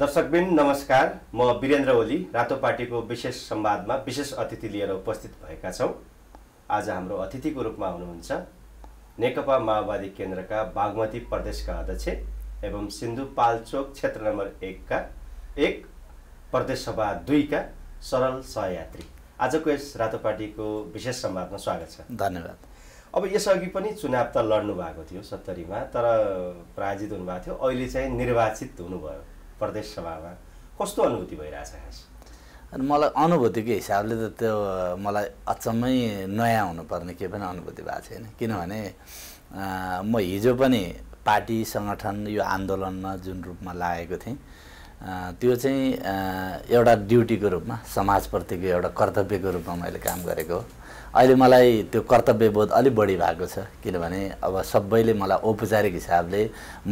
दर्शकबिन नमस्कार म वीरेन्द्र ओली रातो पार्टीको विशेष संवादमा विशेष अतिथि लिएर उपस्थित भएका छौँ आज हाम्रो अतिथिको रूपमा हुनुहुन्छ नेकपा माओवादी केन्द्रका बागमती प्रदेशका अध्यक्ष एवं सिन्धुपाल्चोक क्षेत्र नम्बर एकका एक प्रदेश प्रदेशसभा दुईका सरल सहयात्री आजको यस रातो पार्टीको विशेष संवादमा स्वागत छ धन्यवाद अब यसअघि पनि चुनाव त लड्नु भएको थियो सत्तरीमा तर पराजित हुनुभएको थियो अहिले चाहिँ निर्वाचित हुनुभयो प्रदेश सभामा कस्तो अनुभूति भइरहेछ खास अनि मलाई अनुभूतिको हिसाबले त त्यो मलाई अचम्मै नयाँ हुनुपर्ने केही पनि अनुभूति भएको छैन किनभने म हिजो पनि पार्टी सङ्गठन यो आन्दोलनमा जुन रूपमा लागेको थिएँ त्यो चाहिँ एउटा ड्युटीको रूपमा समाजप्रतिको एउटा कर्तव्यको रूपमा मैले काम गरेको हो अहिले मलाई त्यो कर्तव्यबोध अलिक बढी भएको छ किनभने अब सबैले मलाई औपचारिक हिसाबले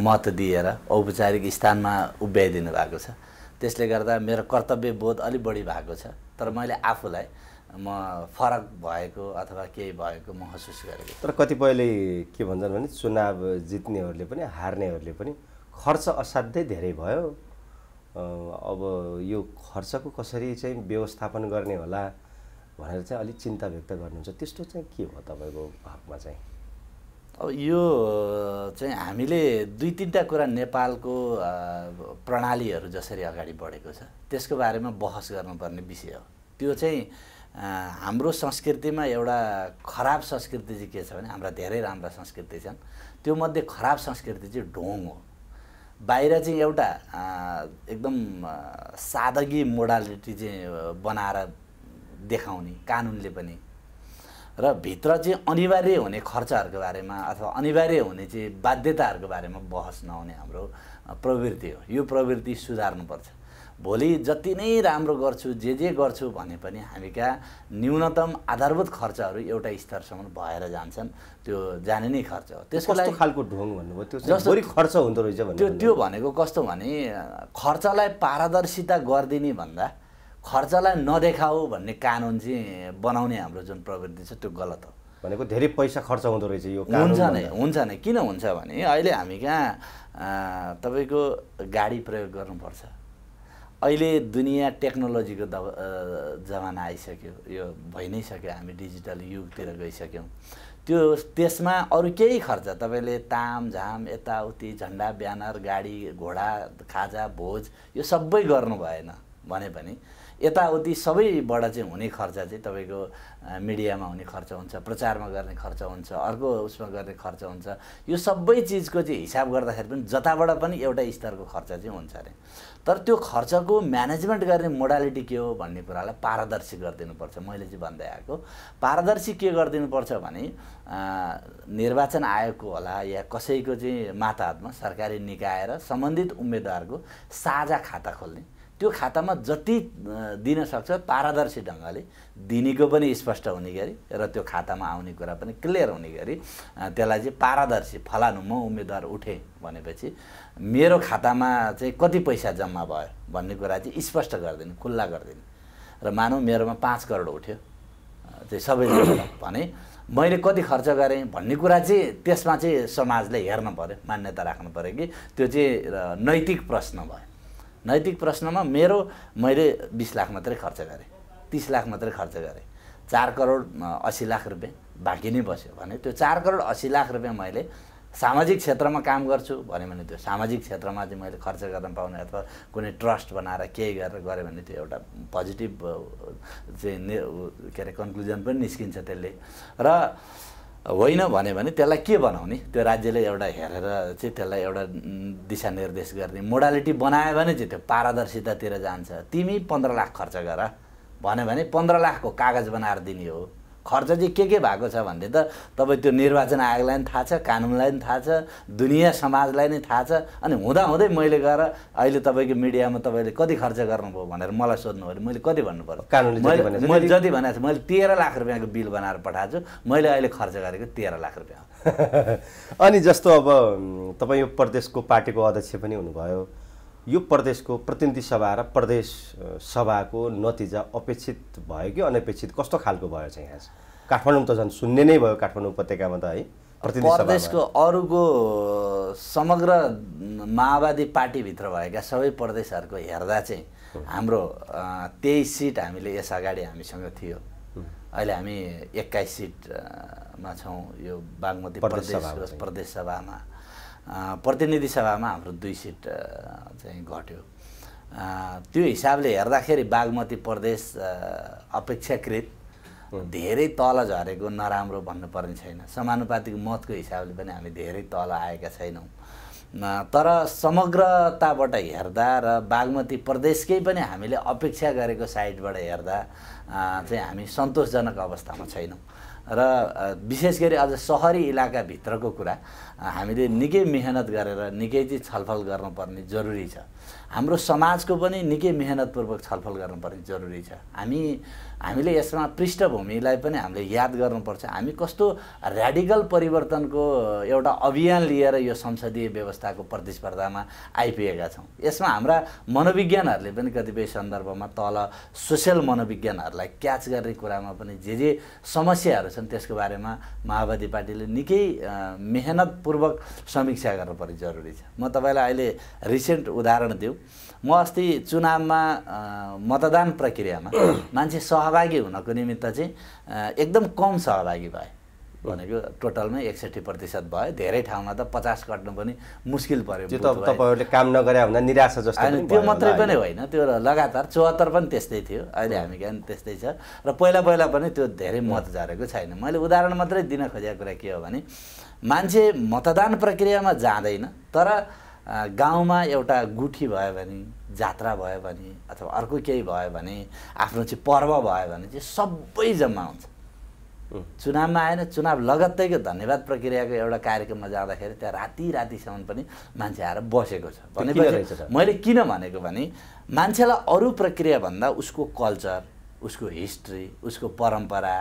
मत दिएर औपचारिक स्थानमा उभ्याइदिनु भएको छ त्यसले गर्दा मेरो कर्तव्य बोध अलिक बढी भएको छ तर मैले आफूलाई म फरक भएको अथवा केही भएको महसुस गरेको तर कतिपयले के भन्छन् भने चुनाव जित्नेहरूले पनि हार्नेहरूले पनि खर्च असाध्यै धेरै भयो अब यो खर्चको कसरी चाहिँ व्यवस्थापन गर्ने होला भनेर चाहिँ अलिक चिन्ता व्यक्त गर्नुहुन्छ त्यस्तो चाहिँ के हो तपाईँको भावमा चाहिँ अब यो चाहिँ हामीले दुई तिनवटा कुरा नेपालको प्रणालीहरू जसरी अगाडि बढेको छ त्यसको बारेमा बहस गर्नुपर्ने विषय हो त्यो चाहिँ हाम्रो संस्कृतिमा एउटा खराब संस्कृति चाहिँ के छ भने हाम्रा धेरै राम्रा संस्कृति छन् मध्ये खराब संस्कृति चाहिँ ढोङ हो बाहिर चाहिँ एउटा एकदम सादगी मोडालिटी चाहिँ बनाएर देखाउने कानुनले पनि र भित्र चाहिँ अनिवार्य हुने खर्चहरूको बारेमा अथवा अनिवार्य हुने चाहिँ बाध्यताहरूको बारेमा बहस नहुने हाम्रो प्रवृत्ति हो यो प्रवृत्ति सुधार्नुपर्छ भोलि जति नै राम्रो गर्छु जे जे गर्छु भने पनि हामीका न्यूनतम आधारभूत खर्चहरू एउटा स्तरसम्म भएर जान्छन् त्यो जाने नै खर्च हो त्यसको लागि खालको ढोङ भन्नुभयो त्यो खर्च हुँदो रहेछ त्यो त्यो भनेको कस्तो भने खर्चलाई पारदर्शिता गरिदिने भन्दा खर्चलाई नदेखाऊ भन्ने कानुन चाहिँ बनाउने हाम्रो जुन प्रवृत्ति छ त्यो गलत हो भनेको धेरै पैसा खर्च हुँदो रहेछ यो हुन्छ नै हुन्छ नै किन हुन्छ भने अहिले हामी कहाँ तपाईँको गाडी प्रयोग गर्नुपर्छ अहिले दुनियाँ टेक्नोलोजीको द जमाना आइसक्यो यो भइ नै सक्यो हामी डिजिटल युगतिर गइसक्यौँ त्यो त्यसमा अरू केही खर्च तपाईँले तामझाम यताउति झन्डा ब्यानर गाडी घोडा खाजा भोज यो सबै गर्नु भएन भने पनि यताउति सबैबाट चाहिँ हुने खर्च चाहिँ तपाईँको मिडियामा हुने खर्च हुन्छ प्रचारमा गर्ने खर्च हुन्छ अर्को उसमा गर्ने खर्च हुन्छ यो सबै चिजको चाहिँ हिसाब गर्दाखेरि पनि जताबाट पनि एउटा स्तरको खर्च चाहिँ हुन्छ अरे तर त्यो खर्चको म्यानेजमेन्ट गर्ने मोडालिटी के हो भन्ने कुरालाई पारदर्शी गरिदिनुपर्छ मैले चाहिँ भन्दै आएको पारदर्शी के गरिदिनुपर्छ भने निर्वाचन आयोगको होला या कसैको चाहिँ हातमा सरकारी निकाय र सम्बन्धित उम्मेदवारको साझा खाता खोल्ने त्यो खातामा जति दिन सक्छ पारदर्शी ढङ्गले दिनेको पनि स्पष्ट हुने गरी र त्यो खातामा आउने कुरा पनि क्लियर हुने गरी त्यसलाई चाहिँ पारदर्शी फलानु म उम्मेदवार उठेँ भनेपछि मेरो खातामा चाहिँ कति पैसा जम्मा भयो भन्ने कुरा चाहिँ स्पष्ट गरिदिने खुल्ला गरिदिने र मानौँ मेरोमा पाँच करोड उठ्यो चाहिँ सबैले भने मैले कति खर्च गरेँ भन्ने कुरा चाहिँ त्यसमा चाहिँ समाजले हेर्न पऱ्यो मान्यता राख्नु पऱ्यो कि त्यो चाहिँ नैतिक प्रश्न भयो नैतिक प्रश्नमा मेरो मैले बिस लाख मात्रै खर्च गरेँ तिस लाख मात्रै खर्च गरेँ चार करोड असी लाख रुपियाँ बाँकी नै बस्यो भने त्यो चार करोड असी लाख रुपियाँ मैले सामाजिक क्षेत्रमा काम गर्छु भने भने त्यो सामाजिक क्षेत्रमा चाहिँ मैले खर्च गर्न पाउने अथवा कुनै ट्रस्ट बनाएर केही गरेर गरेँ भने त्यो एउटा पोजिटिभ चाहिँ के अरे कन्क्लुजन पनि निस्किन्छ त्यसले र होइन भन्यो भने त्यसलाई के बनाउने त्यो राज्यले एउटा हेरेर चाहिँ त्यसलाई एउटा दिशानिर्देश गर्ने मोडालिटी बनायो भने चाहिँ त्यो पारदर्शितातिर जान्छ तिमी पन्ध्र लाख खर्च गर भन्यो भने पन्ध्र लाखको कागज बनाएर दिने हो खर्च चाहिँ के के भएको छ भन्दै त तपाईँ त्यो निर्वाचन आयोगलाई पनि थाहा छ कानुनलाई पनि थाहा छ दुनियाँ समाजलाई नै थाहा छ अनि हुँदाहुँदै मैले गएर अहिले तपाईँको मिडियामा तपाईँले कति खर्च गर्नुभयो भनेर मलाई सोध्नु पऱ्यो मैले कति भन्नु पऱ्यो मैले मैले जति भनेको छु मैले तेह्र लाख रुपियाँको बिल बनाएर पठाएको छु मैले अहिले खर्च गरेको तेह्र लाख रुपियाँ अनि जस्तो अब तपाईँ यो प्रदेशको पार्टीको अध्यक्ष पनि हुनुभयो यो प्रदेशको प्रतिनिधि सभा र प्रदेश सभाको नतिजा अपेक्षित भयो कि अनपेक्षित कस्तो खालको भयो चाहिँ यहाँ काठमाडौँ त झन् सुन्ने नै भयो काठमाडौँ उपत्यकामा त है प्रदेशको अरूको समग्र माओवादी पार्टीभित्र भएका सबै प्रदेशहरूको हेर्दा चाहिँ हाम्रो तेइस सिट हामीले यस अगाडि हामीसँग थियो अहिले हामी एक्काइस सिटमा छौँ यो बागमती प्रदेश प्रदेश सभामा प्रतिनिधि सभामा हाम्रो दुई सिट चाहिँ घट्यो त्यो हिसाबले हेर्दाखेरि बागमती प्रदेश अपेक्षाकृत धेरै तल झरेको नराम्रो भन्नुपर्ने छैन समानुपातिक मतको हिसाबले पनि हामी धेरै तल आएका छैनौँ तर समग्रताबाट हेर्दा र बागमती प्रदेशकै पनि हामीले अपेक्षा गरेको साइडबाट हेर्दा चाहिँ हामी सन्तोषजनक अवस्थामा छैनौँ र विशेष गरी अझ सहरी इलाकाभित्रको कुरा हामीले निकै मिहिनेत गरेर निकै चाहिँ छलफल गर्नुपर्ने जरुरी छ हाम्रो समाजको पनि निकै मेहनतपूर्वक छलफल गर्नुपर्ने जरुरी छ हामी हामीले यसमा पृष्ठभूमिलाई पनि हामीले याद गर्नुपर्छ हामी कस्तो ऱ्याडिकल परिवर्तनको एउटा अभियान लिएर यो संसदीय व्यवस्थाको प्रतिस्पर्धामा आइपुगेका छौँ यसमा हाम्रा मनोविज्ञानहरूले पनि कतिपय सन्दर्भमा तल सोसियल मनोविज्ञानहरूलाई क्याच गर्ने कुरामा पनि जे जे समस्याहरू छन् त्यसको बारेमा माओवादी पार्टीले निकै मेहनतपूर्वक समीक्षा गर्नुपर्ने जरुरी छ म तपाईँलाई अहिले रिसेन्ट उदाहरण दिउँ म अस्ति चुनावमा मतदान प्रक्रियामा मान्छे सहभागी हुनको निमित्त चाहिँ एकदम कम सहभागी भए भनेको टोटलमै एकसठी प्रतिशत भयो धेरै ठाउँमा त पचास कट्नु पनि मुस्किल पऱ्यो त्यो तपाईँहरूले काम नगरे हुँदा निराशा जस्तो त्यो मात्रै पनि होइन त्यो लगातार चौहत्तर पनि त्यस्तै थियो अहिले हामी कहाँ त्यस्तै छ र पहिला पहिला पनि त्यो धेरै मत झरेको छैन मैले उदाहरण मात्रै दिन खोजेको कुरा के हो भने मान्छे मतदान प्रक्रियामा जाँदैन तर गाउँमा एउटा गुठी भयो भने जात्रा भयो भने अथवा अर्को केही भयो भने आफ्नो चाहिँ पर्व भयो भने चाहिँ सबै जम्मा हुन्छ चुनावमा आएन चुनाव लगत्तैको धन्यवाद प्रक्रियाको एउटा कार्यक्रममा जाँदाखेरि त्यहाँ राति रातिसम्म पनि मान्छे आएर बसेको छ भनेपछि मैले किन भनेको भने मान्छेलाई अरू प्रक्रियाभन्दा उसको कल्चर उसको हिस्ट्री उसको परम्परा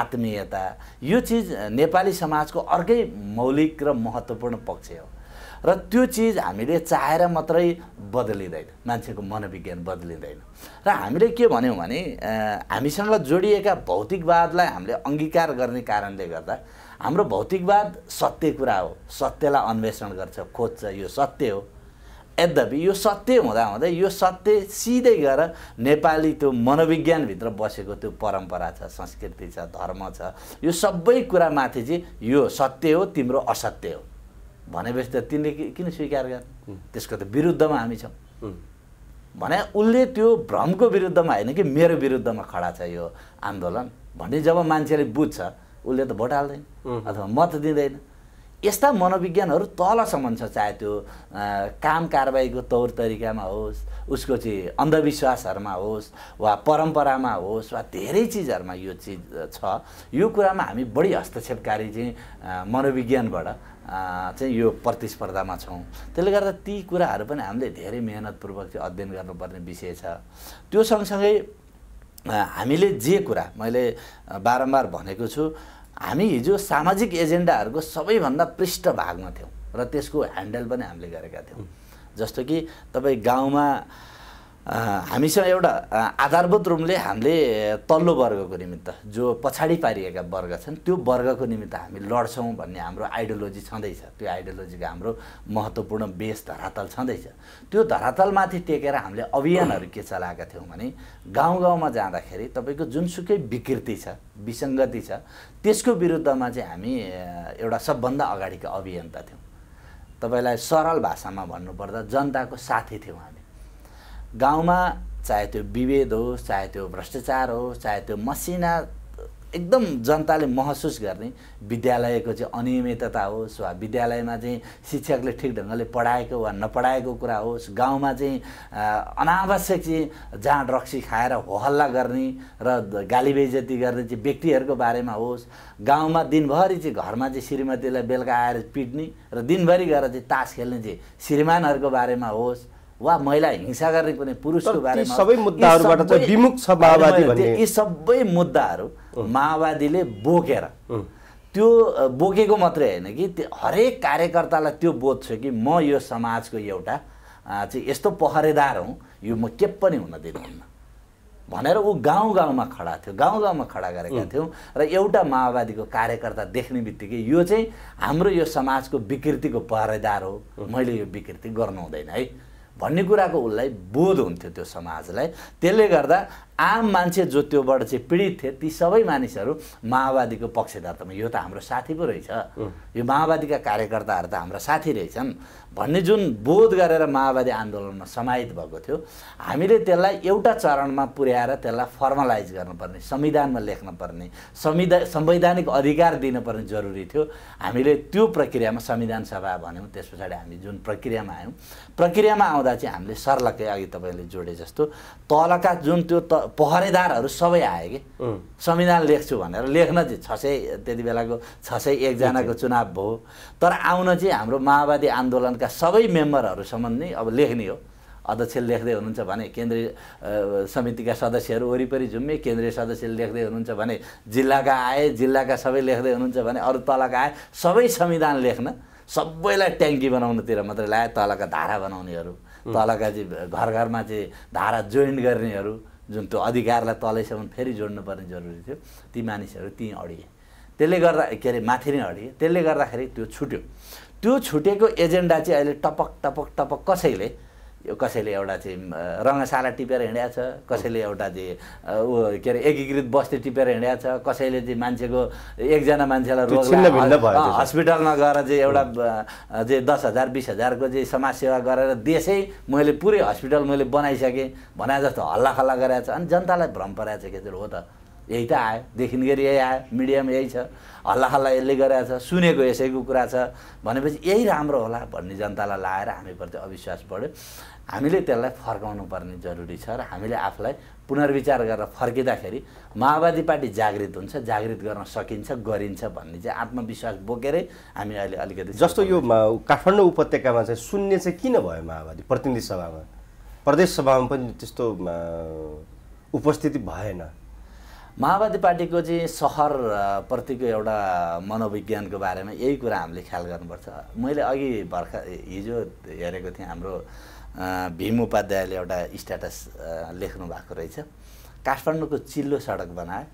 आत्मीयता यो चिज नेपाली समाजको अर्कै मौलिक र महत्त्वपूर्ण पक्ष हो र त्यो चिज हामीले चाहेर मात्रै बदलिँदैन मान्छेको मनोविज्ञान बदलिँदैन र हामीले के भन्यौँ भने हामीसँग जोडिएका भौतिकवादलाई हामीले अङ्गीकार गर्ने कारणले गर्दा हाम्रो भौतिकवाद सत्य कुरा हो सत्यलाई अन्वेषण गर्छ खोज्छ यो सत्य हो यद्यपि यो सत्य हुँदा हुँदै यो सत्य सिधै गएर नेपाली त्यो मनोविज्ञानभित्र बसेको त्यो परम्परा छ संस्कृति छ धर्म छ यो सबै कुरामाथि चाहिँ यो सत्य हो तिम्रो असत्य हो भनेपछि त तिनले किन स्वीकार गर्ने त्यसको त विरुद्धमा हामी छौँ भने उसले त्यो भ्रमको विरुद्धमा होइन कि मेरो विरुद्धमा खडा छ यो आन्दोलन भन्ने जब मान्छेले बुझ्छ उसले त भोट हाल्दैन अथवा मत दिँदैन यस्ता मनोविज्ञानहरू तलसम्म छ चाहे त्यो काम कारबाहीको तौर तरिकामा होस् उसको चाहिँ अन्धविश्वासहरूमा होस् वा परम्परामा होस् वा धेरै चिजहरूमा यो चिज छ यो कुरामा हामी बढी हस्तक्षेपकारी चाहिँ मनोविज्ञानबाट चाहिँ यो प्रतिस्पर्धामा छौँ त्यसले गर्दा ती कुराहरू पनि हामीले धेरै मेहनतपूर्वक चाहिँ अध्ययन गर्नुपर्ने विषय छ त्यो सँगसँगै हामीले जे कुरा मैले बारम्बार भनेको छु हामी हिजो सामाजिक एजेन्डाहरूको सबैभन्दा पृष्ठ भागमा थियौँ र त्यसको ह्यान्डल पनि हामीले गरेका थियौँ जस्तो कि तपाईँ गाउँमा हामीसँग एउटा आधारभूत रूपले हामीले तल्लो वर्गको निमित्त जो पछाडि पारिएका वर्ग छन् त्यो वर्गको निमित्त हामी लड्छौँ भन्ने हाम्रो आइडियोलोजी छँदैछ त्यो आइडियोलोजीको हाम्रो महत्त्वपूर्ण बेस धरातल छँदैछ त्यो धरातलमाथि टेकेर हामीले अभियानहरू के चलाएका थियौँ भने गाउँ गाउँमा जाँदाखेरि तपाईँको जुनसुकै विकृति छ विसङ्गति छ त्यसको विरुद्धमा चाहिँ हामी एउटा सबभन्दा अगाडिको अभियन्ता थियौँ तपाईँलाई सरल भाषामा भन्नुपर्दा जनताको साथी थियौँ हामी गाउँमा चाहे त्यो विभेद होस् चाहे त्यो भ्रष्टाचार होस् चाहे त्यो मसिना एकदम जनताले महसुस गर्ने विद्यालयको चाहिँ अनियमितता होस् वा विद्यालयमा चाहिँ शिक्षकले ठिक ढङ्गले पढाएको वा नपढाएको कुरा होस् गाउँमा चाहिँ अनावश्यक चाहिँ जहाँ रक्सी खाएर हो हल्ला गर्ने र गाली बेजती गर्ने चाहिँ व्यक्तिहरूको बारेमा होस् गाउँमा दिनभरि चाहिँ घरमा चाहिँ श्रीमतीलाई बेलुका आएर पिट्ने र दिनभरि गएर चाहिँ तास खेल्ने चाहिँ श्रीमानहरूको बारेमा होस् वा महिला हिंसा गर्ने कुनै पुरुषको बारेमा सबै मुद्दाहरूबाट विमुख छ माओवादी भन्ने यी सबै मुद्दाहरू माओवादीले बोकेर त्यो बोकेको मात्रै होइन कि हरेक कार्यकर्तालाई त्यो बोध छ कि म यो समाजको एउटा चाहिँ यस्तो पहरेदार हुँ यो म के पनि हुन दिनुहुन्न भनेर ऊ गाउँ गाउँमा खडा थियो गाउँ गाउँमा खडा गरेका थियौँ र एउटा माओवादीको कार्यकर्ता देख्ने बित्तिकै यो चाहिँ हाम्रो यो समाजको विकृतिको पहरेदार हो मैले यो विकृति गर्नु हुँदैन है भन्ने कुराको उसलाई बोध हुन्थ्यो त्यो समाजलाई त्यसले गर्दा आम मान्छे जो त्योबाट चाहिँ पीडित थिए ती सबै मानिसहरू माओवादीको पक्षधर्तामा यो त हाम्रो साथी पो रहेछ यो माओवादीका कार्यकर्ताहरू त हाम्रा साथी रहेछन् भन्ने जुन बोध गरेर माओवादी आन्दोलनमा समाहित भएको थियो हामीले त्यसलाई एउटा चरणमा पुर्याएर त्यसलाई फर्मलाइज गर्नुपर्ने संविधानमा लेख्नुपर्ने संविधान संवैधानिक अधिकार दिनुपर्ने जरुरी थियो हामीले त्यो प्रक्रियामा संविधान सभा भन्यौँ त्यस पछाडि हामी जुन प्रक्रियामा आयौँ प्रक्रियामा आउँदा चाहिँ हामीले सर्लकै अघि तपाईँले जोडे जस्तो तलका जुन त्यो त पहरेदारहरू सबै आए कि संविधान लेख्छु भनेर लेख्न चाहिँ छ सय त्यति बेलाको छ सय एकजनाको चुनाव भयो तर आउन चाहिँ हाम्रो माओवादी आन्दोलनका सबै मेम्बरहरूसम्म नै अब लेख्ने हो अध्यक्ष लेख्दै हुनुहुन्छ भने केन्द्रीय समितिका सदस्यहरू वरिपरि झुम्मे केन्द्रीय सदस्यले लेख्दै हुनुहुन्छ भने जिल्लाका आए जिल्लाका सबै लेख्दै हुनुहुन्छ भने अरू तलका आए सबै संविधान लेख्न सबैलाई ट्याङ्की बनाउनुतिर मात्रै ल्याए तलका धारा बनाउनेहरू तलका चाहिँ घर घरमा चाहिँ धारा जोइन्ट गर्नेहरू जुन त्यो अधिकारलाई तलैसम्म फेरि जोड्नुपर्ने जरुरी थियो ती मानिसहरू ती अडिए त्यसले गर्दा के अरे माथि नै अडिए त्यसले गर्दाखेरि त्यो छुट्यो त्यो छुटेको एजेन्डा चाहिँ अहिले टपक टपक टपक कसैले कसैले एउटा चाहिँ रङ्गशाला टिपेर हिँडेको छ कसैले एउटा चाहिँ ऊ के अरे एकीकृत बस्ती टिपेर हिँडेको छ कसैले चाहिँ मान्छेको एकजना मान्छेलाई रोग हस्पिटलमा गएर चाहिँ एउटा चाहिँ दस हजार बिस हजारको चाहिँ समाजसेवा गरेर देशै मैले पुरै हस्पिटल मैले बनाइसकेँ भने जस्तो हल्लाखल्ला गराएको छ अनि जनतालाई भ्रम पराएको छ के हो त यही त आयो देखिन गरी यही आयो मिडियामा यही छ हल्लाखल्ला यसले गरेको छ सुनेको यसैको कुरा छ भनेपछि यही राम्रो होला भन्ने जनतालाई लाएर हामीप्रति अविश्वास बढ्यो हामीले त्यसलाई फर्काउनु पर्ने जरुरी छ र हामीले आफूलाई पुनर्विचार गरेर फर्किँदाखेरि माओवादी पार्टी जागृत हुन्छ जागृत गर्न सकिन्छ गरिन्छ भन्ने चाहिँ आत्मविश्वास बोकेरै हामी अहिले अलिकति जस्तो यो काठमाडौँ उपत्यकामा चाहिँ शून्य चाहिँ किन भयो माओवादी प्रतिनिधि सभामा प्रदेश सभामा पनि त्यस्तो उपस्थिति भएन माओवादी पार्टीको चाहिँ सहरप्रतिको एउटा मनोविज्ञानको बारेमा यही कुरा हामीले ख्याल गर्नुपर्छ मैले अघि भर्खर हिजो हेरेको थिएँ हाम्रो भीम उपाध्यायले एउटा स्ट्याटस लेख्नु भएको रहेछ काठमाडौँको चिल्लो सडक बनायो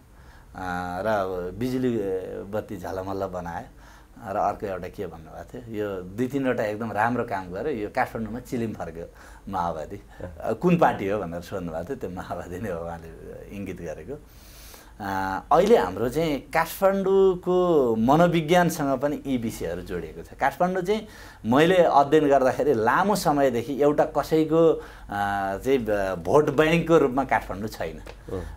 र बिजुली बत्ती झलमल्ल बनायो र अर्को एउटा के भन्नुभएको थियो यो दुई तिनवटा एकदम राम्रो काम गऱ्यो यो काठमाडौँमा चिलिम फर्क्यो माओवादी कुन पार्टी हो भनेर सोध्नुभएको थियो त्यो माओवादी नै हो उहाँले इङ्गित गरेको अहिले हाम्रो चाहिँ काठमाडौँको मनोविज्ञानसँग पनि यी विषयहरू जोडिएको छ काठमाडौँ चाहिँ मैले अध्ययन गर्दाखेरि लामो समयदेखि एउटा कसैको चाहिँ भोट ब्याङ्कको रूपमा काठमाडौँ छैन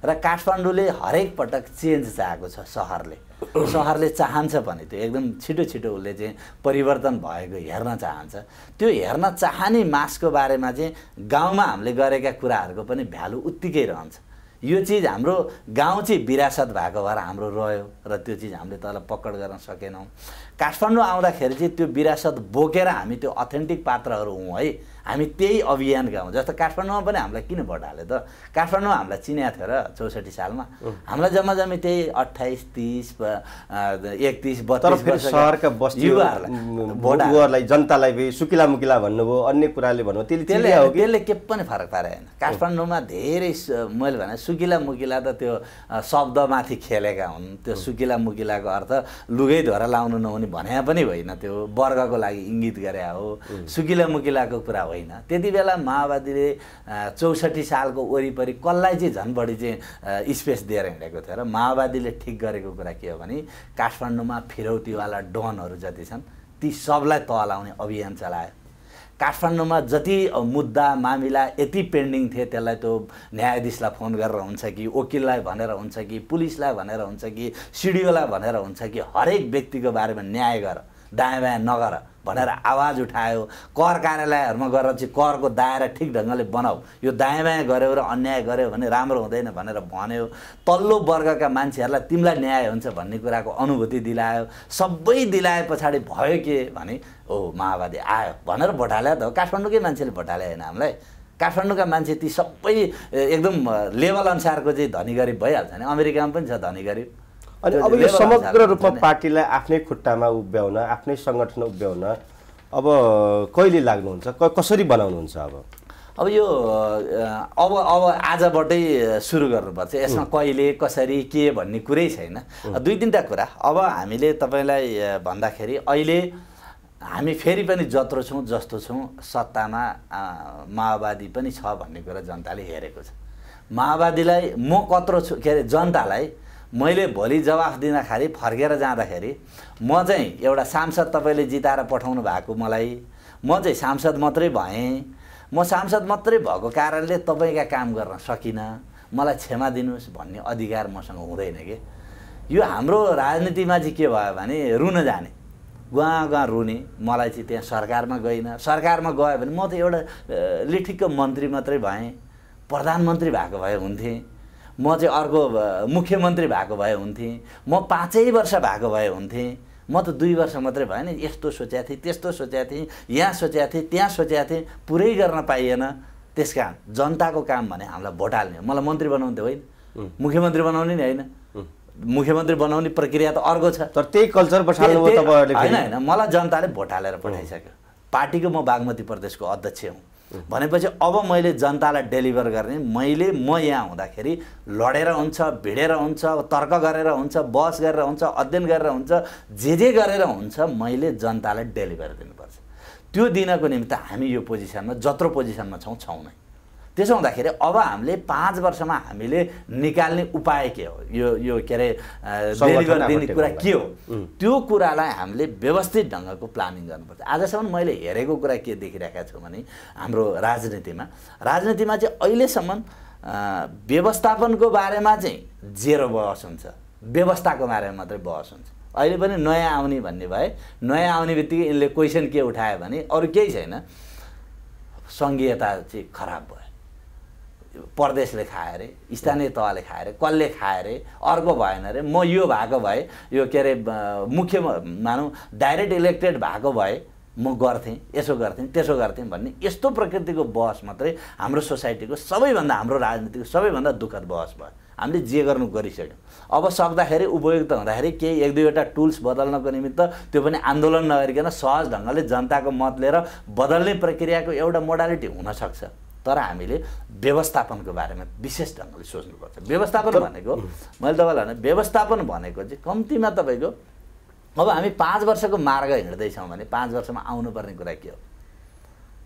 र काठमाडौँले हरेक पटक चेन्ज चाहेको छ सहरले सहरले चाहन्छ भने त्यो एकदम छिटो छिटो उसले चाहिँ परिवर्तन भएको हेर्न चाहन्छ त्यो हेर्न चाहने मासको बारेमा चाहिँ गाउँमा हामीले गरेका कुराहरूको पनि भ्यालु उत्तिकै रहन्छ यो चिज हाम्रो गाउँ चाहिँ विरासत भएको भएर हाम्रो रह्यो र त्यो चिज हामीले तल पक्कड गर्न सकेनौँ काठमाडौँ आउँदाखेरि चाहिँ त्यो विरासत बोकेर हामी त्यो अथेन्टिक पात्रहरू हौँ है हामी त्यही अभियान गाउँ जस्तो काठमाडौँमा पनि हामीलाई किन भोट हाल्यो त काठमाडौँमा हामीलाई चिनेको थियो र चौसठी सालमा हामीलाई जम्मा जम्मी त्यही अठाइस तिस एकतिस बत्तिस सहरका बस्ती युवाहरूलाई जनतालाई सुकिला मुकिला भन्नुभयो अन्य कुराले भन्नुभयो त्यसले त्यसले के पनि फरक पारेन काठमाडौँमा धेरै मैले भने सुकिला मुकिला त त्यो शब्दमाथि खेलेका हुन् त्यो सुकिला मुकिलाको अर्थ लुगै धोरा लाउनु नहुने भने पनि होइन त्यो वर्गको लागि इङ्गित गरे हो सुकिला मुकिलाको कुरा हो होइन त्यति बेला माओवादीले चौसठी सालको वरिपरि कसलाई चाहिँ झन् बढी चाहिँ स्पेस दिएर हिँडेको थियो र माओवादीले ठिक गरेको कुरा के हो भने काठमाडौँमा फिरौतीवाला डनहरू जति छन् ती सबलाई तह लाउने अभियान चलायो काठमाडौँमा जति मुद्दा मामिला यति पेन्डिङ थिए त्यसलाई त्यो न्यायाधीशलाई फोन गरेर हुन्छ कि वकिललाई भनेर हुन्छ कि पुलिसलाई भनेर हुन्छ कि सिडिओलाई भनेर हुन्छ कि हरेक व्यक्तिको बारेमा न्याय गर दायाँ बायाँ नगर भनेर आवाज उठायो कर कार्यालयहरूमा गएर चाहिँ करको दायरा ठिक ढङ्गले बनाऊ यो दायाँ बायाँ गऱ्यो र अन्याय गऱ्यो भने राम्रो हुँदैन भनेर भन्यो तल्लो वर्गका मान्छेहरूलाई तिमीलाई न्याय हुन्छ भन्ने कुराको अनुभूति दिलायो सबै दिलाए पछाडि भयो के भने ओ माओवादी आयो भनेर भोटाले त हो काठमाडौँकै मान्छेले भोट होइन हामीलाई काठमाडौँका मान्छे ती सबै एकदम लेभल अनुसारको चाहिँ धनी गरिब भइहाल्छ नि अमेरिकामा पनि छ धनी गरिब अनि अब यो समग्र रूपमा पार्टीलाई आफ्नै खुट्टामा उभ्याउन आफ्नै सङ्गठन उभ्याउन अब कहिले लाग्नुहुन्छ कसरी बनाउनुहुन्छ अब अब यो अब अब आजबाटै सुरु गर्नुपर्छ यसमा कहिले कसरी के भन्ने कुरै छैन दुई तिनवटा कुरा अब हामीले तपाईँलाई भन्दाखेरि अहिले हामी फेरि पनि जत्रो छौँ जस्तो छौँ सत्तामा माओवादी पनि छ भन्ने कुरा जनताले हेरेको छ माओवादीलाई म कत्रो छु के अरे जनतालाई मैले भोलि जवाफ दिँदाखेरि फर्केर जाँदाखेरि म चाहिँ एउटा सांसद तपाईँले जिताएर पठाउनु भएको मलाई म चाहिँ सांसद मात्रै भएँ म सांसद मात्रै भएको कारणले तपाईँका काम गर्न सकिनँ मलाई क्षमा दिनुहोस् भन्ने अधिकार मसँग हुँदैन कि यो हाम्रो राजनीतिमा चाहिँ के भयो भने रुन जाने गुवा गुवा रुने मलाई चाहिँ त्यहाँ सरकारमा गइनँ सरकारमा गयो भने म त एउटा लिठिक्क मन्त्री मात्रै भएँ प्रधानमन्त्री भएको भए हुन्थेँ म चाहिँ अर्को मुख्यमन्त्री भएको भए हुन्थेँ म पाँचै वर्ष भएको भए हुन्थेँ म त दुई वर्ष मात्रै भएन यस्तो सोचेको थिएँ त्यस्तो सोचेको थिएँ यहाँ सोचेको थिएँ त्यहाँ सोचेको थिएँ पुरै गर्न पाइएन त्यस कारण जनताको काम भने हामीलाई भोट हाल्ने मलाई मन्त्री बनाउने होइन मुख्यमन्त्री बनाउने नि होइन मुख्यमन्त्री बनाउने प्रक्रिया त अर्को छ तर त्यही कल्चर होइन होइन मलाई जनताले भोट हालेर पठाइसक्यो पार्टीको म बागमती प्रदेशको अध्यक्ष हुँ भनेपछि अब मैले जनतालाई डेलिभर गर्ने मैले म यहाँ हुँदाखेरि लडेर हुन्छ भिडेर हुन्छ तर्क गरेर हुन्छ बस गरेर हुन्छ अध्ययन गरेर हुन्छ जे जे गरेर हुन्छ मैले जनतालाई डेलिभर दिनुपर्छ त्यो दिनको निम्ति हामी यो पोजिसनमा जत्रो पोजिसनमा छौँ छौँ नै त्यसो हुँदाखेरि अब हामीले पाँच वर्षमा हामीले निकाल्ने उपाय के हो यो यो के अरे डेलिभर दिने कुरा के हो त्यो कुरालाई हामीले व्यवस्थित ढङ्गको प्लानिङ गर्नुपर्छ आजसम्म मैले हेरेको कुरा के देखिरहेका छु भने हाम्रो राजनीतिमा राजनीतिमा चाहिँ अहिलेसम्म व्यवस्थापनको बारेमा चाहिँ जेरो बहस हुन्छ व्यवस्थाको बारेमा मात्रै बहस हुन्छ अहिले पनि नयाँ आउने भन्ने भए नयाँ आउने बित्तिकै यिनले क्वेसन के उठायो भने अरू केही छैन सङ्घीयता चाहिँ खराब भयो प्रदेशले खायो अरे स्थानीय तहले खायो अरे कसले खायो अरे अर्को भएन अरे म यो भएको भए यो के अरे मुख्य मानौँ डाइरेक्ट इलेक्टेड भएको भए म गर्थेँ यसो गर्थेँ त्यसो गर्थेँ भन्ने यस्तो प्रकृतिको बहस मात्रै हाम्रो सोसाइटीको सबैभन्दा हाम्रो राजनीतिको सबैभन्दा दुःखद बहस भयो हामीले जे गर्नु गरिसक्यौँ अब सक्दाखेरि उपयुक्त हुँदाखेरि केही एक दुईवटा टुल्स बदल्नको निमित्त त्यो पनि आन्दोलन नगरिकन सहज ढङ्गले जनताको मत लिएर बदल्ने प्रक्रियाको एउटा मोडालिटी हुनसक्छ तर हामीले व्यवस्थापनको बारेमा विशेष ढङ्गले सोच्नुपर्छ व्यवस्थापन भनेको मैले तपाईँलाई भने व्यवस्थापन भनेको चाहिँ कम्तीमा तपाईँको अब हामी पाँच वर्षको मार्ग हिँड्दैछौँ भने पाँच वर्षमा आउनुपर्ने कुरा के हो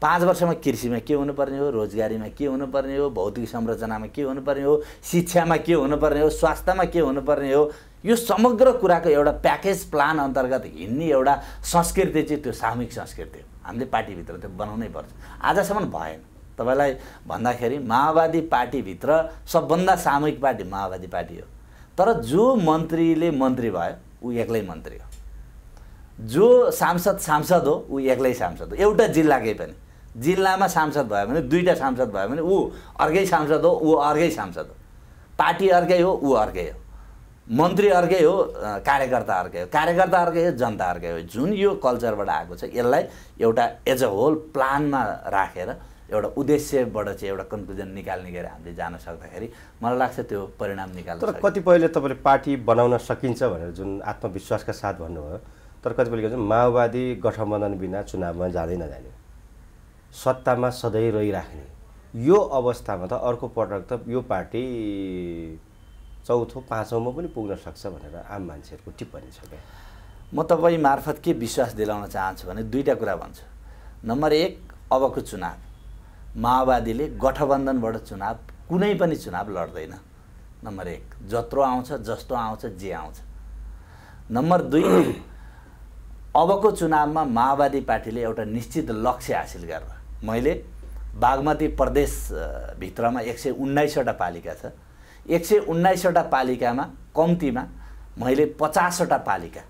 पाँच वर्षमा कृषिमा के हुनुपर्ने हो रोजगारीमा के हुनुपर्ने हो भौतिक संरचनामा के हुनुपर्ने हो शिक्षामा के हुनुपर्ने हो स्वास्थ्यमा के हुनुपर्ने हो यो समग्र कुराको एउटा प्याकेज प्लान अन्तर्गत हिँड्ने एउटा संस्कृति चाहिँ त्यो सामूहिक संस्कृति हो हामीले पार्टीभित्र त्यो बनाउनै पर्छ आजसम्म भएन तपाईँलाई भन्दाखेरि माओवादी पार्टीभित्र सबभन्दा सामूहिक पार्टी माओवादी पार्टी हो तर जो मन्त्रीले मन्त्री भयो ऊ एक्लै मन्त्री हो जो सांसद सांसद हो ऊ एक्लै सांसद हो एउटा जिल्लाकै पनि जिल्लामा सांसद भयो भने दुईवटा सांसद भयो भने ऊ अर्कै सांसद हो ऊ अर्कै सांसद हो पार्टी अर्कै हो ऊ अर्कै हो मन्त्री अर्कै हो कार्यकर्ता अर्कै हो कार्यकर्ता अर्कै हो जनता अर्कै हो जुन यो कल्चरबाट आएको छ यसलाई एउटा एज अ होल प्लानमा राखेर एउटा उद्देश्यबाट चाहिँ एउटा कन्क्लुजन निकाल्ने गरेर हामीले जान सक्दाखेरि मलाई लाग्छ त्यो परिणाम निकाल्नु तर कतिपयले तपाईँले पार्टी बनाउन सकिन्छ भनेर जुन आत्मविश्वासका साथ भन्नुभयो तर कतिपयले के माओवादी गठबन्धन बिना चुनावमा जाँदै नजाने सत्तामा सधैँ रहिराख्ने यो अवस्थामा त अर्को पटक त यो पार्टी चौथो पाँचौँमा पनि पुग्न सक्छ भनेर आम मान्छेहरूको टिप्पणी छ क्या म तपाईँ मार्फत के विश्वास दिलाउन चाहन्छु भने दुईवटा कुरा भन्छु नम्बर एक अबको चुनाव माओवादीले गठबन्धनबाट चुनाव कुनै पनि चुनाव लड्दैन नम्बर एक जत्रो आउँछ जस्तो आउँछ जे आउँछ नम्बर दुई अबको चुनावमा माओवादी पार्टीले एउटा निश्चित लक्ष्य हासिल गरेर मैले बागमती प्रदेशभित्रमा एक सय उन्नाइसवटा पालिका छ एक सय उन्नाइसवटा पालिकामा कम्तीमा मैले पचासवटा पालिका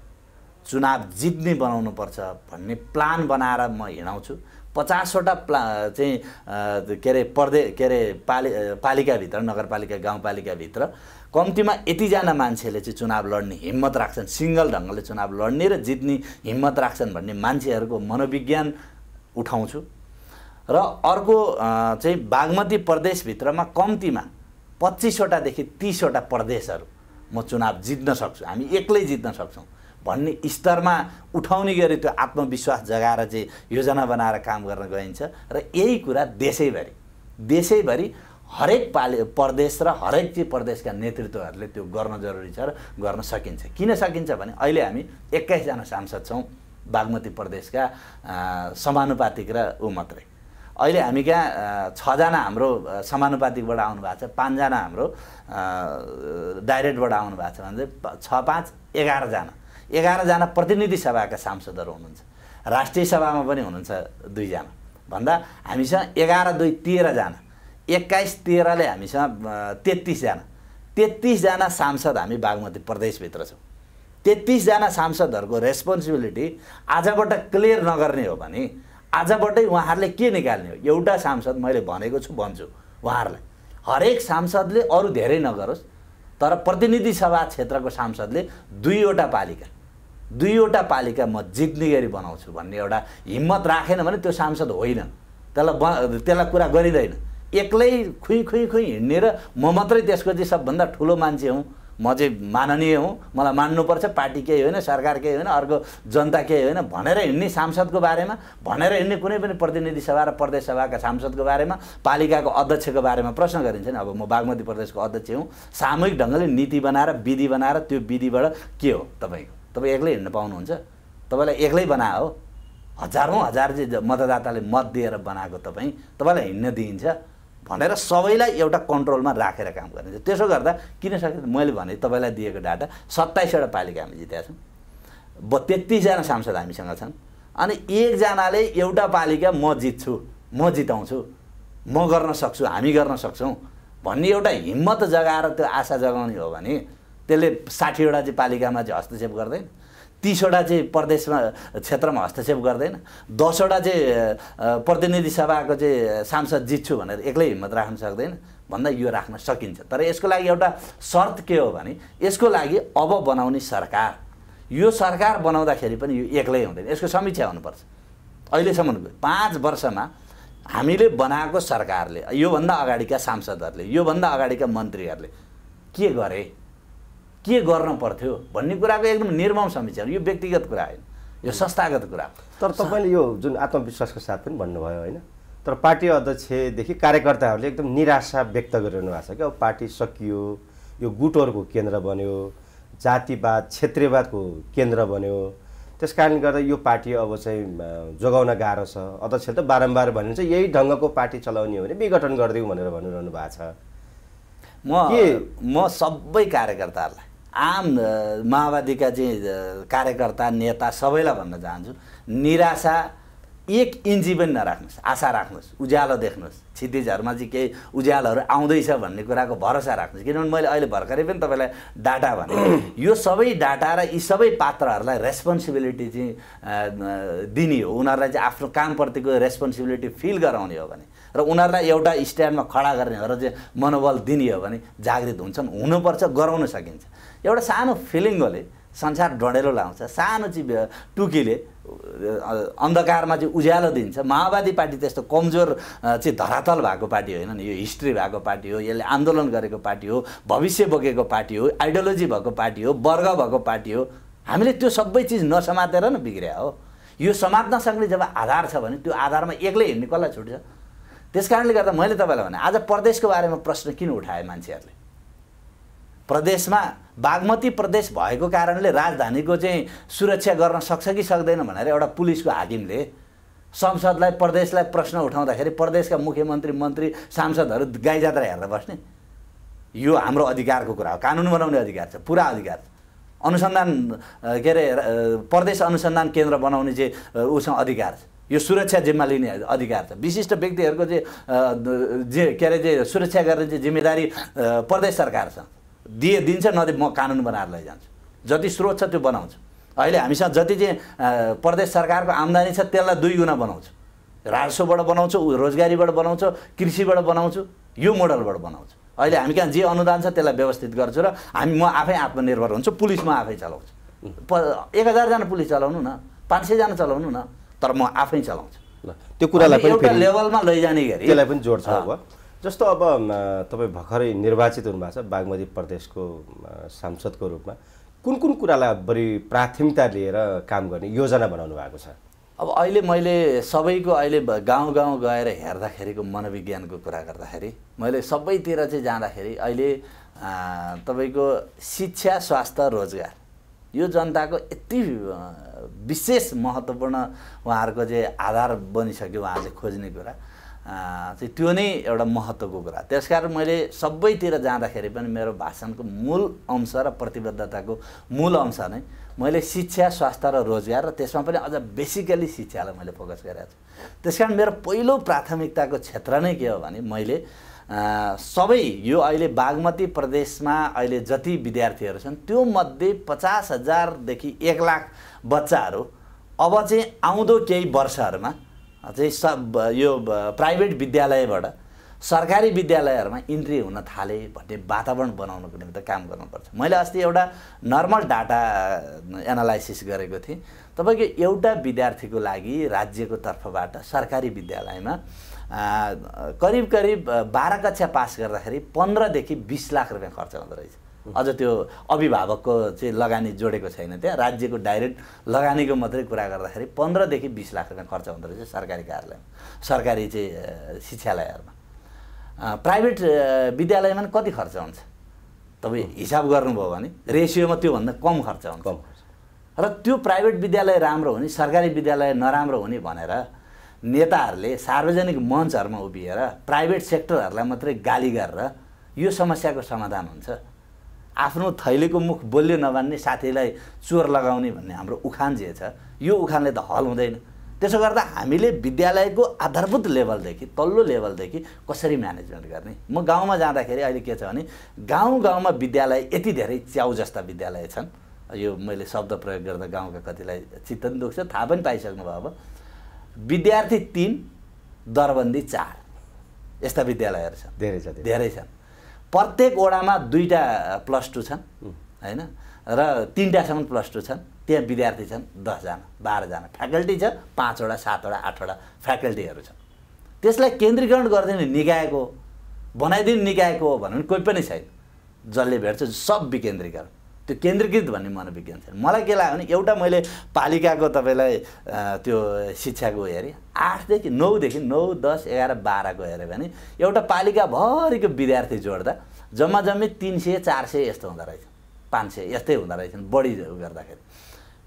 चुनाव जित्ने बनाउनुपर्छ भन्ने प्लान बनाएर म हिँडाउँछु पचासवटा प्ला चाहिँ के अरे पर्दे के अरे पालि पालिकाभित्र नगरपालिका गाउँपालिकाभित्र कम्तीमा यतिजना मान्छेले चाहिँ चुनाव लड्ने हिम्मत राख्छन् सिङ्गल ढङ्गले चुनाव लड्ने र जित्ने हिम्मत राख्छन् भन्ने मान्छेहरूको मनोविज्ञान उठाउँछु र अर्को चाहिँ बागमती प्रदेशभित्रमा कम्तीमा पच्चिसवटादेखि तिसवटा प्रदेशहरू म चुनाव जित्न सक्छु हामी एक्लै जित्न सक्छौँ भन्ने स्तरमा उठाउने गरी त्यो आत्मविश्वास जगाएर चाहिँ योजना बनाएर काम गर्न गइन्छ र यही कुरा देशैभरि देशैभरि हरेक पाले प्रदेश र हरेक चाहिँ प्रदेशका नेतृत्वहरूले त्यो गर्न जरुरी छ र गर्न सकिन्छ किन सकिन्छ भने अहिले हामी एक्काइसजना सांसद छौँ बागमती प्रदेशका समानुपातिक र ऊ मात्रै अहिले हामी कहाँ छजना हाम्रो समानुपातिकबाट आउनु भएको छ पाँचजना हाम्रो डाइरेक्टबाट आउनु भएको छ भने चाहिँ छ पाँच एघारजना एघारजना प्रतिनिधि सभाका सांसदहरू हुनुहुन्छ राष्ट्रिय सभामा पनि हुनुहुन्छ दुईजना भन्दा हामीसँग एघार दुई तेह्रजना एक्काइस तेह्रले हामीसँग तेत्तिसजना तेत्तिसजना सांसद हामी बागमती प्रदेशभित्र छौँ तेत्तिसजना सांसदहरूको रेस्पोन्सिबिलिटी आजबाट क्लियर नगर्ने हो भने आजबाटै उहाँहरूले के निकाल्ने हो एउटा सांसद मैले भनेको छु भन्छु उहाँहरूलाई हरेक सांसदले अरू धेरै नगरोस् तर प्रतिनिधि सभा क्षेत्रको सांसदले दुईवटा पालिका दुईवटा पालिका म जित्ने गरी बनाउँछु भन्ने एउटा हिम्मत राखेन भने त्यो सांसद होइन त्यसलाई ब त्यसलाई कुरा गरिँदैन एक्लै खुइ खुइ खुइ हिँड्ने र म मात्रै त्यसको चाहिँ सबभन्दा ठुलो मान्छे हुँ म चाहिँ माननीय हुँ मलाई मान्नुपर्छ पार्टी केही होइन सरकार केही होइन अर्को जनता केही होइन भनेर हिँड्ने सांसदको बारेमा भनेर हिँड्ने कुनै पनि प्रतिनिधि सभा र प्रदेश सभाका सांसदको बारेमा पालिकाको अध्यक्षको बारेमा प्रश्न गरिन्छ नि अब म बागमती प्रदेशको अध्यक्ष हुँ सामूहिक ढङ्गले नीति बनाएर विधि बनाएर त्यो विधिबाट के हो तपाईँको तपाईँ एक्लै हिँड्न पाउनुहुन्छ तपाईँलाई एक्लै बनायो हो हजारौँ हजार मतदाताले मत दिएर बनाएको तपाईँ तपाईँलाई हिँड्न दिइन्छ भनेर सबैलाई एउटा कन्ट्रोलमा राखेर काम गरिन्छ त्यसो गर्दा किन सकिन्छ मैले भने तपाईँलाई दिएको डाटा सत्ताइसवटा पालिका हामी जितेका छौँ ब तेत्तिसजना सांसद हामीसँग छन् अनि एकजनाले एउटा पालिका म जित्छु म जिताउँछु म गर्न सक्छु हामी गर्न सक्छौँ भन्ने एउटा हिम्मत जगाएर त्यो आशा जगाउने हो भने त्यसले साठीवटा चाहिँ पालिकामा चाहिँ हस्तक्षेप गर्दैन तिसवटा चाहिँ प्रदेशमा क्षेत्रमा हस्तक्षेप गर्दैन दसवटा चाहिँ प्रतिनिधि सभाको चाहिँ सांसद जित्छु भनेर एक्लै हिम्मत राख्न सक्दैन भन्दा यो राख्न सकिन्छ तर यसको लागि एउटा शर्त के हो भने यसको लागि अब बनाउने सरकार यो सरकार बनाउँदाखेरि पनि यो एक्लै हुँदैन यसको समीक्षा हुनुपर्छ अहिलेसम्म पाँच वर्षमा हामीले बनाएको सरकारले योभन्दा अगाडिका सांसदहरूले योभन्दा अगाडिका मन्त्रीहरूले के गरे के गर्न पर्थ्यो भन्ने कुराको एकदम निर्मम समीक्षा यो व्यक्तिगत कुरा होइन यो संस्थागत कुरा तर तपाईँले यो जुन आत्मविश्वासको साथ पनि भन्नुभयो होइन तर पार्टी अध्यक्षदेखि कार्यकर्ताहरूले एकदम निराशा व्यक्त गरिरहनु भएको छ क्या अब पार्टी सकियो यो गुटहरूको केन्द्र बन्यो जातिवाद क्षेत्रीयवादको केन्द्र बन्यो त्यस कारणले गर्दा यो पार्टी अब चाहिँ जोगाउन गाह्रो छ अध्यक्षले त बारम्बार भनिन्छ यही ढङ्गको पार्टी चलाउने हो भने विघटन गरिदिउँ भनेर भनिरहनु भएको छ म के म सबै कार्यकर्ताहरूलाई आम माओवादीका चाहिँ कार्यकर्ता नेता सबैलाई भन्न चाहन्छु निराशा एक इन्ची पनि नराख्नुहोस् आशा राख्नुहोस् उज्यालो देख्नुहोस् क्षितिजहरूमा चाहिँ केही उज्यालोहरू आउँदैछ भन्ने कुराको भरोसा राख्नुहोस् किनभने मैले अहिले भर्खरै पनि तपाईँलाई डाटा भने यो सबै डाटा र यी सबै पात्रहरूलाई रेस्पोन्सिबिलिटी चाहिँ दिने हो उनीहरूलाई चाहिँ आफ्नो कामप्रतिको रेस्पोन्सिबिलिटी फिल गराउने हो भने र उनीहरूलाई एउटा स्ट्यान्डमा खडा गर्ने र चाहिँ मनोबल दिने हो भने जागृत हुन्छन् हुनुपर्छ गराउन सकिन्छ एउटा सानो फिलिङ्गले संसार ढडेलो लाउँछ सानो चाहिँ टुकीले अन्धकारमा चाहिँ उज्यालो दिन्छ माओवादी पार्टी त्यस्तो कमजोर चाहिँ धरातल भएको पार्टी होइन नि यो हिस्ट्री भएको पार्टी हो यसले आन्दोलन गरेको पार्टी हो भविष्य बोकेको पार्टी हो आइडियोलोजी भएको पार्टी हो वर्ग भएको पार्टी हो हामीले त्यो सबै चिज नसमातेर न बिग्रिया हो यो समात्न सक्ने जब आधार छ भने त्यो आधारमा एक्लै हिँड्ने कसलाई छुट्छ त्यस कारणले गर्दा मैले तपाईँलाई भने आज प्रदेशको बारेमा प्रश्न किन उठाएँ मान्छेहरूले प्रदेशमा बागमती प्रदेश भएको कारणले राजधानीको चाहिँ सुरक्षा गर्न सक्छ कि सक्दैन भनेर एउटा पुलिसको हाकिमले संसदलाई प्रदेशलाई प्रश्न उठाउँदाखेरि प्रदेशका मुख्यमन्त्री मन्त्री सांसदहरू गाई जात्रा हेरेर बस्ने यो हाम्रो अधिकारको कुरा हो कानुन बनाउने अधिकार छ पुरा अधिकार अनुसन्धान के अरे प्रदेश अनुसन्धान केन्द्र बनाउने चाहिँ उसँग अधिकार छ यो सुरक्षा जिम्मा लिने अधिकार छ विशिष्ट व्यक्तिहरूको चाहिँ जे के अरे चाहिँ सुरक्षा गर्ने चाहिँ जिम्मेदारी प्रदेश सरकार छ दिए दिन्छ नदिए म कानुन बनाएर लैजान्छु जति स्रोत छ त्यो बनाउँछु अहिले हामीसँग जति चाहिँ प्रदेश सरकारको आम्दानी छ त्यसलाई दुई गुणा बनाउँछु राजस्वबाट बनाउँछु रोजगारीबाट बनाउँछु कृषिबाट बनाउँछु यो मोडलबाट बनाउँछु अहिले हामी कहाँ जे अनुदान छ त्यसलाई व्यवस्थित गर्छु र हामी म आफै आत्मनिर्भर हुन्छु पुलिस म आफै चलाउँछु प एक हजारजना पुलिस चलाउनु न पाँच सयजना चलाउनु न तर म आफै चलाउँछु ल त्यो कुरालाई एउटा लेभलमा लैजाने गरी त्यसलाई पनि जोड्छ जस्तो अब तपाईँ भर्खरै निर्वाचित हुनुभएको छ बागमती प्रदेशको सांसदको रूपमा कुन कुन कुरालाई बढी प्राथमिकता लिएर काम गर्ने योजना बनाउनु भएको छ अब अहिले मैले सबैको अहिले गाउँ गाउँ गएर हेर्दाखेरिको मनोविज्ञानको कुरा गर्दाखेरि मैले सबैतिर चाहिँ जाँदाखेरि अहिले तपाईँको शिक्षा स्वास्थ्य रोजगार यो जनताको यति विशेष महत्त्वपूर्ण उहाँहरूको चाहिँ आधार बनिसक्यो उहाँ चाहिँ खोज्ने कुरा चाहिँ त्यो नै एउटा महत्त्वको कुरा त्यसकारण मैले सबैतिर जाँदाखेरि पनि मेरो भाषणको मूल अंश र प्रतिबद्धताको मूल अंश नै मैले शिक्षा स्वास्थ्य र रोजगार र त्यसमा पनि अझ बेसिकली शिक्षालाई मैले फोकस गरेको छु त्यस कारण मेरो पहिलो प्राथमिकताको क्षेत्र नै के हो भने मैले सबै यो अहिले बागमती प्रदेशमा अहिले जति विद्यार्थीहरू छन् त्यो मध्ये पचास हजारदेखि एक लाख बच्चाहरू अब चाहिँ आउँदो केही वर्षहरूमा चाहिँ यो प्राइभेट विद्यालयबाट सरकारी विद्यालयहरूमा इन्ट्री हुन थाले भन्ने वातावरण बनाउनको निम्ति काम गर्नुपर्छ मैले अस्ति एउटा नर्मल डाटा एनालाइसिस गरेको थिएँ तपाईँको एउटा विद्यार्थीको लागि राज्यको तर्फबाट सरकारी विद्यालयमा करिब करिब बाह्र कक्षा पास गर्दाखेरि पन्ध्रदेखि बिस लाख रुपियाँ खर्च हुँदो रहेछ अझ त्यो अभिभावकको चाहिँ लगानी जोडेको छैन त्यहाँ राज्यको डाइरेक्ट लगानीको मात्रै कुरा गर्दाखेरि पन्ध्रदेखि बिस लाख रुपियाँ खर्च हुँदो रहेछ सरकारी कार्यालयमा सरकारी चाहिँ शिक्षालयहरूमा प्राइभेट विद्यालयमा पनि कति खर्च हुन्छ तपाईँ हिसाब गर्नुभयो भने रेसियोमा त्योभन्दा कम खर्च हुन्छ कम र त्यो प्राइभेट विद्यालय राम्रो हुने सरकारी विद्यालय नराम्रो हुने भनेर नेताहरूले सार्वजनिक मञ्चहरूमा उभिएर प्राइभेट सेक्टरहरूलाई मात्रै गाली गरेर यो समस्याको समाधान हुन्छ आफ्नो थैलीको मुख बोल्यो नभन्ने साथीलाई चोर लगाउने भन्ने हाम्रो उखान जे छ यो उखानले त हल हुँदैन त्यसो गर्दा हामीले विद्यालयको आधारभूत लेभलदेखि तल्लो लेभलदेखि कसरी म्यानेजमेन्ट गर्ने म गाउँमा जाँदाखेरि अहिले के छ भने गाउँ गाउँमा विद्यालय यति धेरै च्याउ जस्ता विद्यालय छन् यो मैले शब्द प्रयोग गर्दा गाउँका कतिलाई चित्त पनि दुख्छ थाहा पनि पाइसक्नुभयो अब विद्यार्थी तिन दरबन्दी चार यस्ता विद्यालयहरू छन् धेरै छन् धेरै छन् प्रत्येक वडामा दुईवटा प्लस टू छन् होइन र तिनवटासम्म प्लस टू छन् त्यहाँ विद्यार्थी छन् दसजना बाह्रजना फ्याकल्टी छ पाँचवटा सातवटा आठवटा फ्याकल्टीहरू छन् त्यसलाई केन्द्रीकरण गरिदिने निकायको बनाइदिने निकायको हो कोही पनि छैन जसले भेट्छ सब विकेन्द्रीकरण त्यो केन्द्रीकृत भन्ने मनोविज्ञान छैन मलाई के लाग्यो भने एउटा मैले पालिकाको तपाईँलाई त्यो शिक्षाको हेरेँ आठदेखि नौदेखि नौ दस एघार बाह्रको हेऱ्यो भने एउटा पालिकाभरिको विद्यार्थी जोड्दा जम्मा जम्मी तिन सय चार सय यस्तो हुँदो रहेछ पाँच सय यस्तै हुँदो रहेछ बढी गर्दाखेरि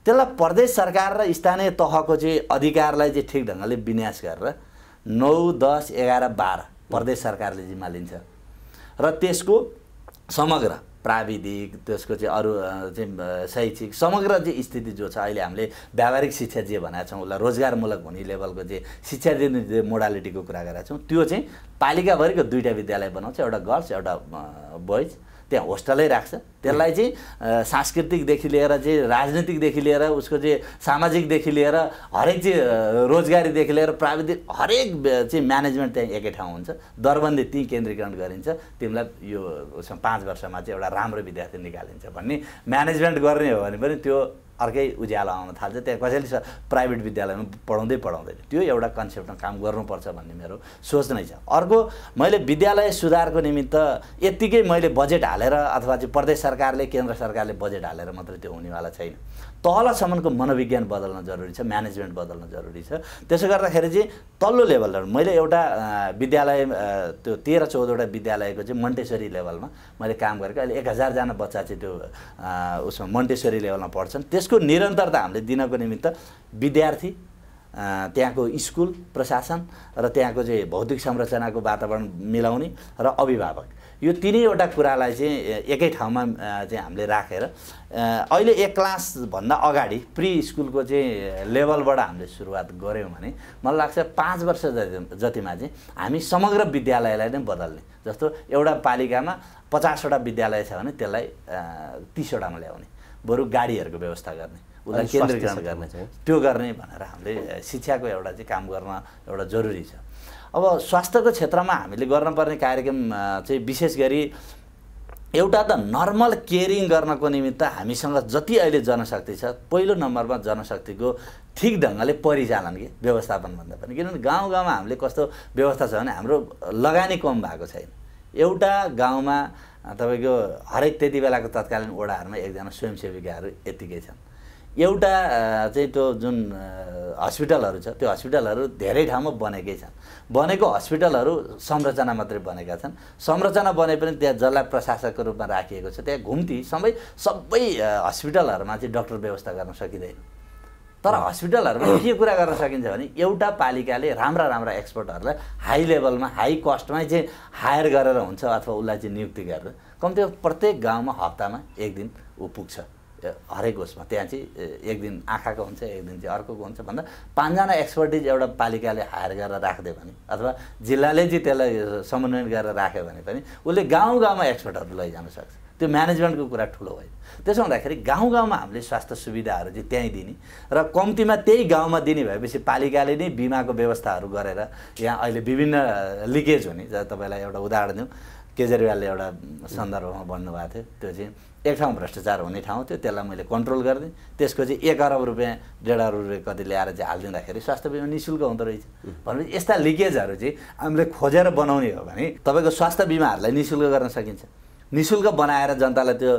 त्यसलाई प्रदेश सरकार र स्थानीय तहको चाहिँ अधिकारलाई चाहिँ ठिक ढङ्गले विन्यास गरेर नौ दस एघार बाह्र प्रदेश सरकारले जिम्मा लिन्छ र त्यसको समग्र प्राविधिक त्यसको चाहिँ अरू चाहिँ शैक्षिक समग्र चाहिँ स्थिति जो छ अहिले हामीले व्यावहारिक शिक्षा जे भनेका छौँ उसलाई रोजगारमूलक हुने लेभलको चाहिँ शिक्षा दिने मोडालिटीको कुरा गरेका छौँ त्यो चाहिँ पालिकाभरिको दुईवटा विद्यालय बनाउँछ एउटा गर्ल्स एउटा बोइज त्यहाँ होस्टलै राख्छ त्यसलाई चाहिँ सांस्कृतिकदेखि लिएर चाहिँ राजनीतिकदेखि लिएर उसको चाहिँ सामाजिकदेखि लिएर हरेक चाहिँ रोजगारीदेखि लिएर प्राविधिक हरेक चाहिँ म्यानेजमेन्ट त्यहाँ एकै ठाउँ हुन्छ दरबन्दी ती केन्द्रीकरण गरिन्छ तिमीलाई यो पाँच वर्षमा चाहिँ एउटा राम्रो विद्यार्थी निकालिन्छ भन्ने म्यानेजमेन्ट गर्ने हो भने पनि त्यो अर्कै उज्यालो आउन थाल्छ त्यहाँ कसैले प्राइभेट विद्यालयमा पढाउँदै पढाउँदैन त्यो एउटा कन्सेप्टमा काम गर्नुपर्छ भन्ने मेरो सोच नै छ अर्को मैले विद्यालय सुधारको निमित्त यत्तिकै मैले बजेट हालेर अथवा चाहिँ प्रदेश सरकारले केन्द्र सरकारले बजेट हालेर मात्रै त्यो हुनेवाला छैन तलसम्मको मनोविज्ञान बदल्न जरुरी छ म्यानेजमेन्ट बदल्न जरुरी छ त्यसो गर्दाखेरि चाहिँ तल्लो लेभलहरू मैले एउटा विद्यालय त्यो तेह्र चौधवटा विद्यालयको चाहिँ मन्टेश्वरी लेभलमा मैले काम गरेको अहिले एक हजारजना बच्चा चाहिँ त्यो उसमा मन्टेश्वरी लेभलमा पढ्छन् त्यसको निरन्तरता हामीले दिनको निमित्त विद्यार्थी त्यहाँको स्कुल प्रशासन र त्यहाँको चाहिँ भौतिक संरचनाको वातावरण मिलाउने र अभिभावक यो तिनैवटा कुरालाई चाहिँ एकै ठाउँमा चाहिँ हामीले राखेर अहिले एक क्लासभन्दा अगाडि प्रि स्कुलको चाहिँ लेभलबाट हामीले सुरुवात गऱ्यौँ भने मलाई लाग्छ पाँच वर्ष जति जतिमा चाहिँ हामी समग्र विद्यालयलाई नै बदल्ने जस्तो एउटा पालिकामा पचासवटा विद्यालय छ भने त्यसलाई तिसवटामा ल्याउने बरु गाडीहरूको व्यवस्था गर्ने उसलाई केन्द्रीकरण गर्ने त्यो गर्ने भनेर हामीले शिक्षाको एउटा चाहिँ काम गर्न एउटा जरुरी छ अब स्वास्थ्यको क्षेत्रमा हामीले गर्नुपर्ने कार्यक्रम चाहिँ विशेष गरी एउटा त नर्मल केयरिङ गर्नको निमित्त हामीसँग जति अहिले जनशक्ति छ पहिलो नम्बरमा जनशक्तिको ठिक ढङ्गले परिचालन कि व्यवस्थापनभन्दा पनि किनभने गाउँ गाउँमा हामीले कस्तो व्यवस्था छ भने हाम्रो लगानी कम भएको छैन एउटा गाउँमा तपाईँको हरेक त्यति बेलाको तत्कालीन ओडाहरूमा एकजना स्वयंसेविकाहरू यत्तिकै छन् एउटा चाहिँ त्यो जुन हस्पिटलहरू छ त्यो हस्पिटलहरू धेरै ठाउँमा बनेकै छन् बनेको हस्पिटलहरू संरचना मात्रै बनेका छन् संरचना बने पनि त्यहाँ जसलाई प्रशासकको रूपमा राखिएको छ त्यहाँ घुम्ती सबै सबै हस्पिटलहरूमा चाहिँ डक्टर व्यवस्था गर्न सकिँदैन तर हस्पिटलहरूमा के कुरा गर्न सकिन्छ भने एउटा पालिकाले राम्रा राम्रा एक्सपर्टहरूलाई हाई लेभलमा हाई कस्टमै चाहिँ हायर गरेर हुन्छ अथवा उसलाई चाहिँ नियुक्ति गरेर कम्ती प्रत्येक गाउँमा हप्तामा एक दिन ऊ पुग्छ हरेक उसमा त्यहाँ चाहिँ एक दिन आँखाको हुन्छ एक दिन चाहिँ अर्कोको हुन्छ भन्दा पाँचजना एक्सपर्टिज एउटा पालिकाले हायर गरेर राखिदियो भने अथवा जिल्लाले चाहिँ त्यसलाई समन्वयन गरेर राख्यो भने पनि उसले गाउँ गाउँमा एक्सपर्टहरू लैजान सक्छ त्यो म्यानेजमेन्टको कुरा ठुलो भयो त्यसो हुँदाखेरि गाउँ गाउँमा हामीले स्वास्थ्य सुविधाहरू चाहिँ त्यहीँ दिने र कम्तीमा त्यही गाउँमा दिने भएपछि पालिकाले नै बिमाको व्यवस्थाहरू गरेर यहाँ अहिले विभिन्न लिकेज हुने तपाईँलाई एउटा उदाहरण दिउँ केजरीवालले एउटा सन्दर्भमा भन्नुभएको थियो त्यो चाहिँ एक ठाउँ भ्रष्टाचार हुने ठाउँ थियो त्यसलाई मैले कन्ट्रोल गरिदिएँ त्यसको चाहिँ एक अरब रुपियाँ डेढ अरब रुपियाँ कति ल्याएर चाहिँ हालिदिँदाखेरि स्वास्थ्य बिमा निशुल्क हुँदो रहेछ भनेपछि यस्ता लिकेजहरू चाहिँ हामीले खोजेर बनाउने हो भने तपाईँको स्वास्थ्य बिमाहरूलाई निशुल्क गर्न सकिन्छ नि बनाएर जनतालाई त्यो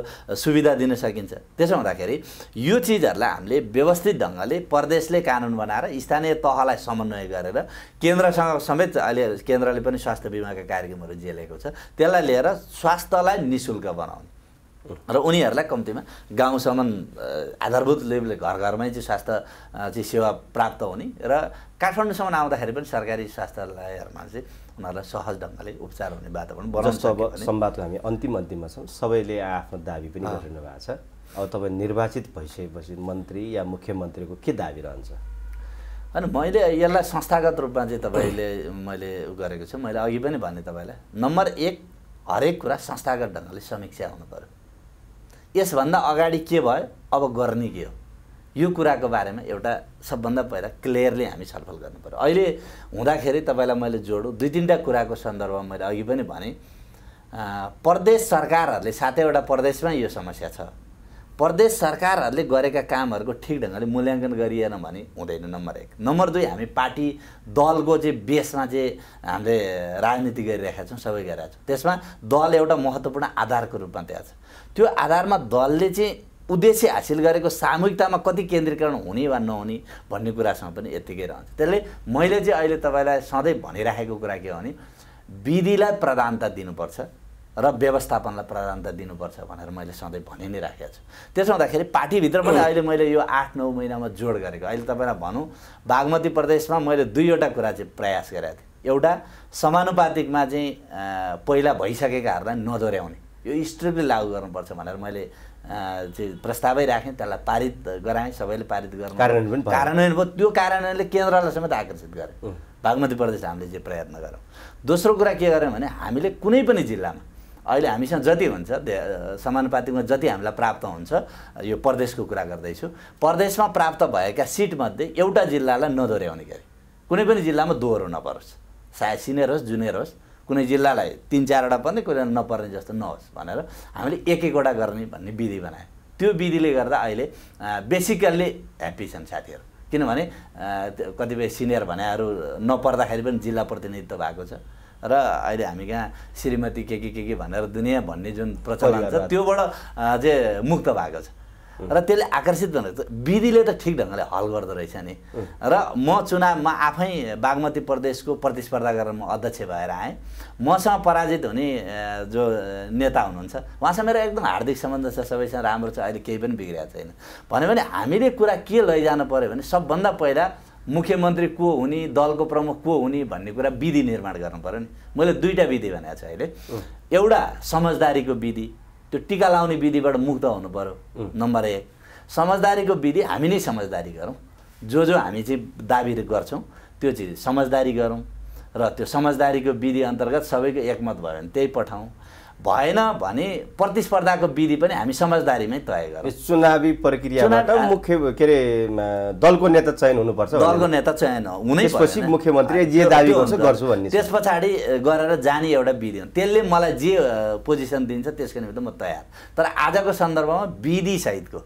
सुविधा दिन सकिन्छ त्यसो हुँदाखेरि यो चिजहरूलाई हामीले व्यवस्थित ढङ्गले प्रदेशले कानुन बनाएर स्थानीय तहलाई समन्वय गरेर केन्द्रसँग समेत अहिले केन्द्रले पनि स्वास्थ्य बिमाका कार्यक्रमहरू झेलेको छ त्यसलाई लिएर स्वास्थ्यलाई नि बनाउने र उनीहरूलाई कम्तीमा गाउँसम्म आधारभूत लेभलले घर घरमै चाहिँ स्वास्थ्य चाहिँ सेवा प्राप्त हुने र काठमाडौँसम्म आउँदाखेरि पनि सरकारी स्वास्थ्यालयहरूमा चाहिँ उनीहरूलाई सहज ढङ्गले उपचार हुने वातावरण जस्तो अब संवादको हामी अन्तिम अन्तिममा छौँ सबैले आफ्नो दाबी पनि गरिरहनु भएको छ अब तपाईँ निर्वाचित भइसकेपछि मन्त्री या मुख्यमन्त्रीको के दाबी रहन्छ होइन मैले यसलाई संस्थागत रूपमा चाहिँ तपाईँले मैले गरेको छु मैले अघि पनि भने तपाईँलाई नम्बर एक हरेक कुरा संस्थागत ढङ्गले समीक्षा हुनु पऱ्यो यसभन्दा अगाडि के भयो अब गर्ने के हो यो कुराको बारेमा एउटा सबभन्दा पहिला क्लियरली हामी छलफल गर्नु पऱ्यो अहिले हुँदाखेरि तपाईँलाई मैले जोडौँ दुई तिनवटा कुराको सन्दर्भमा मैले अघि पनि भनेँ प्रदेश सरकारहरूले सातैवटा प्रदेशमै यो समस्या छ प्रदेश सरकारहरूले गरेका कामहरूको ठिक ढङ्गले मूल्याङ्कन गरिएन भने हुँदैन नम्बर एक नम्बर दुई हामी पार्टी दलको चाहिँ बेसमा चाहिँ हामीले राजनीति गरिरहेका छौँ सबै गरिरहेका छौँ त्यसमा दल एउटा महत्त्वपूर्ण आधारको रूपमा त्यहाँ छ त्यो आधारमा दलले चाहिँ उद्देश्य हासिल गरेको सामूहिकतामा कति केन्द्रीकरण हुने वा नहुने भन्ने कुरासँग पनि यत्तिकै रहन्छ त्यसले मैले चाहिँ अहिले तपाईँलाई सधैँ भनिराखेको कुरा के हो भने विधिलाई प्रधानता दिनुपर्छ र व्यवस्थापनलाई प्राधान्यता दिनुपर्छ भनेर मैले सधैँ भनि नै राखेको छु त्यसो हुँदाखेरि पार्टीभित्र पनि अहिले मैले यो आठ नौ महिनामा जोड गरेको अहिले तपाईँलाई भनौँ बागमती प्रदेशमा मैले दुईवटा कुरा चाहिँ प्रयास गरेको थिएँ एउटा समानुपातिकमा चाहिँ पहिला भइसकेकाहरूलाई नदोर्याउने यो स्ट्रिक्टली लागू गर्नुपर्छ भनेर मैले चाहिँ प्रस्तावै राखेँ त्यसलाई पारित गराएँ सबैले पारित गर्नु कारण भयो त्यो कारणले केन्द्रलाई समेत आकर्षित गरेँ बागमती प्रदेश हामीले चाहिँ प्रयत्न गऱ्यौँ दोस्रो कुरा के गऱ्यौँ भने हामीले कुनै पनि जिल्लामा अहिले हामीसँग जति हुन्छ समानुपातिकमा जति हामीलाई प्राप्त हुन्छ यो प्रदेशको कुरा गर्दैछु प्रदेशमा प्राप्त भएका सिटमध्ये एउटा जिल्लालाई नदोर्याउने गरी कुनै पनि जिल्लामा दोहोरो नपरोस् सायद सिनियर होस् जुनियर होस् कुनै जिल्लालाई तिन चारवटा पर्ने कुनै नपर्ने जस्तो नहोस् भनेर हामीले एक एकवटा गर्ने भन्ने विधि बनायौँ त्यो विधिले गर्दा अहिले बेसिकल्ली ह्याप्पी छन् साथीहरू किनभने कतिपय सिनियर भनेहरू नपर्दाखेरि पनि जिल्ला प्रतिनिधित्व भएको छ र अहिले हामी कहाँ श्रीमती के के के के भनेर दुनियाँ भन्ने जुन प्रचलन छ त्योबाट चाहिँ मुक्त भएको छ र त्यसले आकर्षित भनेको विधिले त ठिक ढङ्गले हल गर्दो रहेछ नि र म चुनाव म आफै बागमती प्रदेशको प्रतिस्पर्धा गरेर म अध्यक्ष भएर आएँ मसँग पराजित हुने जो नेता हुनुहुन्छ उहाँसँग मेरो एकदम हार्दिक सम्बन्ध छ सबैसँग राम्रो छ अहिले केही पनि बिग्रिएको छैन भन्यो भने हामीले कुरा के लैजानु पऱ्यो भने सबभन्दा पहिला मुख्यमन्त्री को हुने दलको प्रमुख को हुने भन्ने कुरा विधि निर्माण गर्नु पऱ्यो नि मैले दुईवटा विधि भनेको छु अहिले एउटा समझदारीको विधि त्यो टिका लाउने विधिबाट मुक्त हुनु पऱ्यो नम्बर एक समझदारीको विधि हामी नै समझदारी गरौँ जो जो हामी चाहिँ दाबी गर्छौँ त्यो चाहिँ समझदारी गरौँ र त्यो समझदारीको विधि अन्तर्गत सबैको एकमत भयो भने त्यही पठाउँ भएन भने प्रतिस्पर्धाको विधि पनि हामी समझदारीमै तय गर्छौँ चुनावी प्रक्रियाबाट मुख्य के अरे दलको नेता चयन हुनुपर्छ दलको नेता चयन हुनै मुख्यमन्त्री जे दावी गर्छ गर्छु भन्ने त्यस पछाडि गरेर जाने एउटा विधि हो त्यसले मलाई जे पोजिसन दिन्छ त्यसको निम्ति म तयार तर आजको सन्दर्भमा विधिसहितको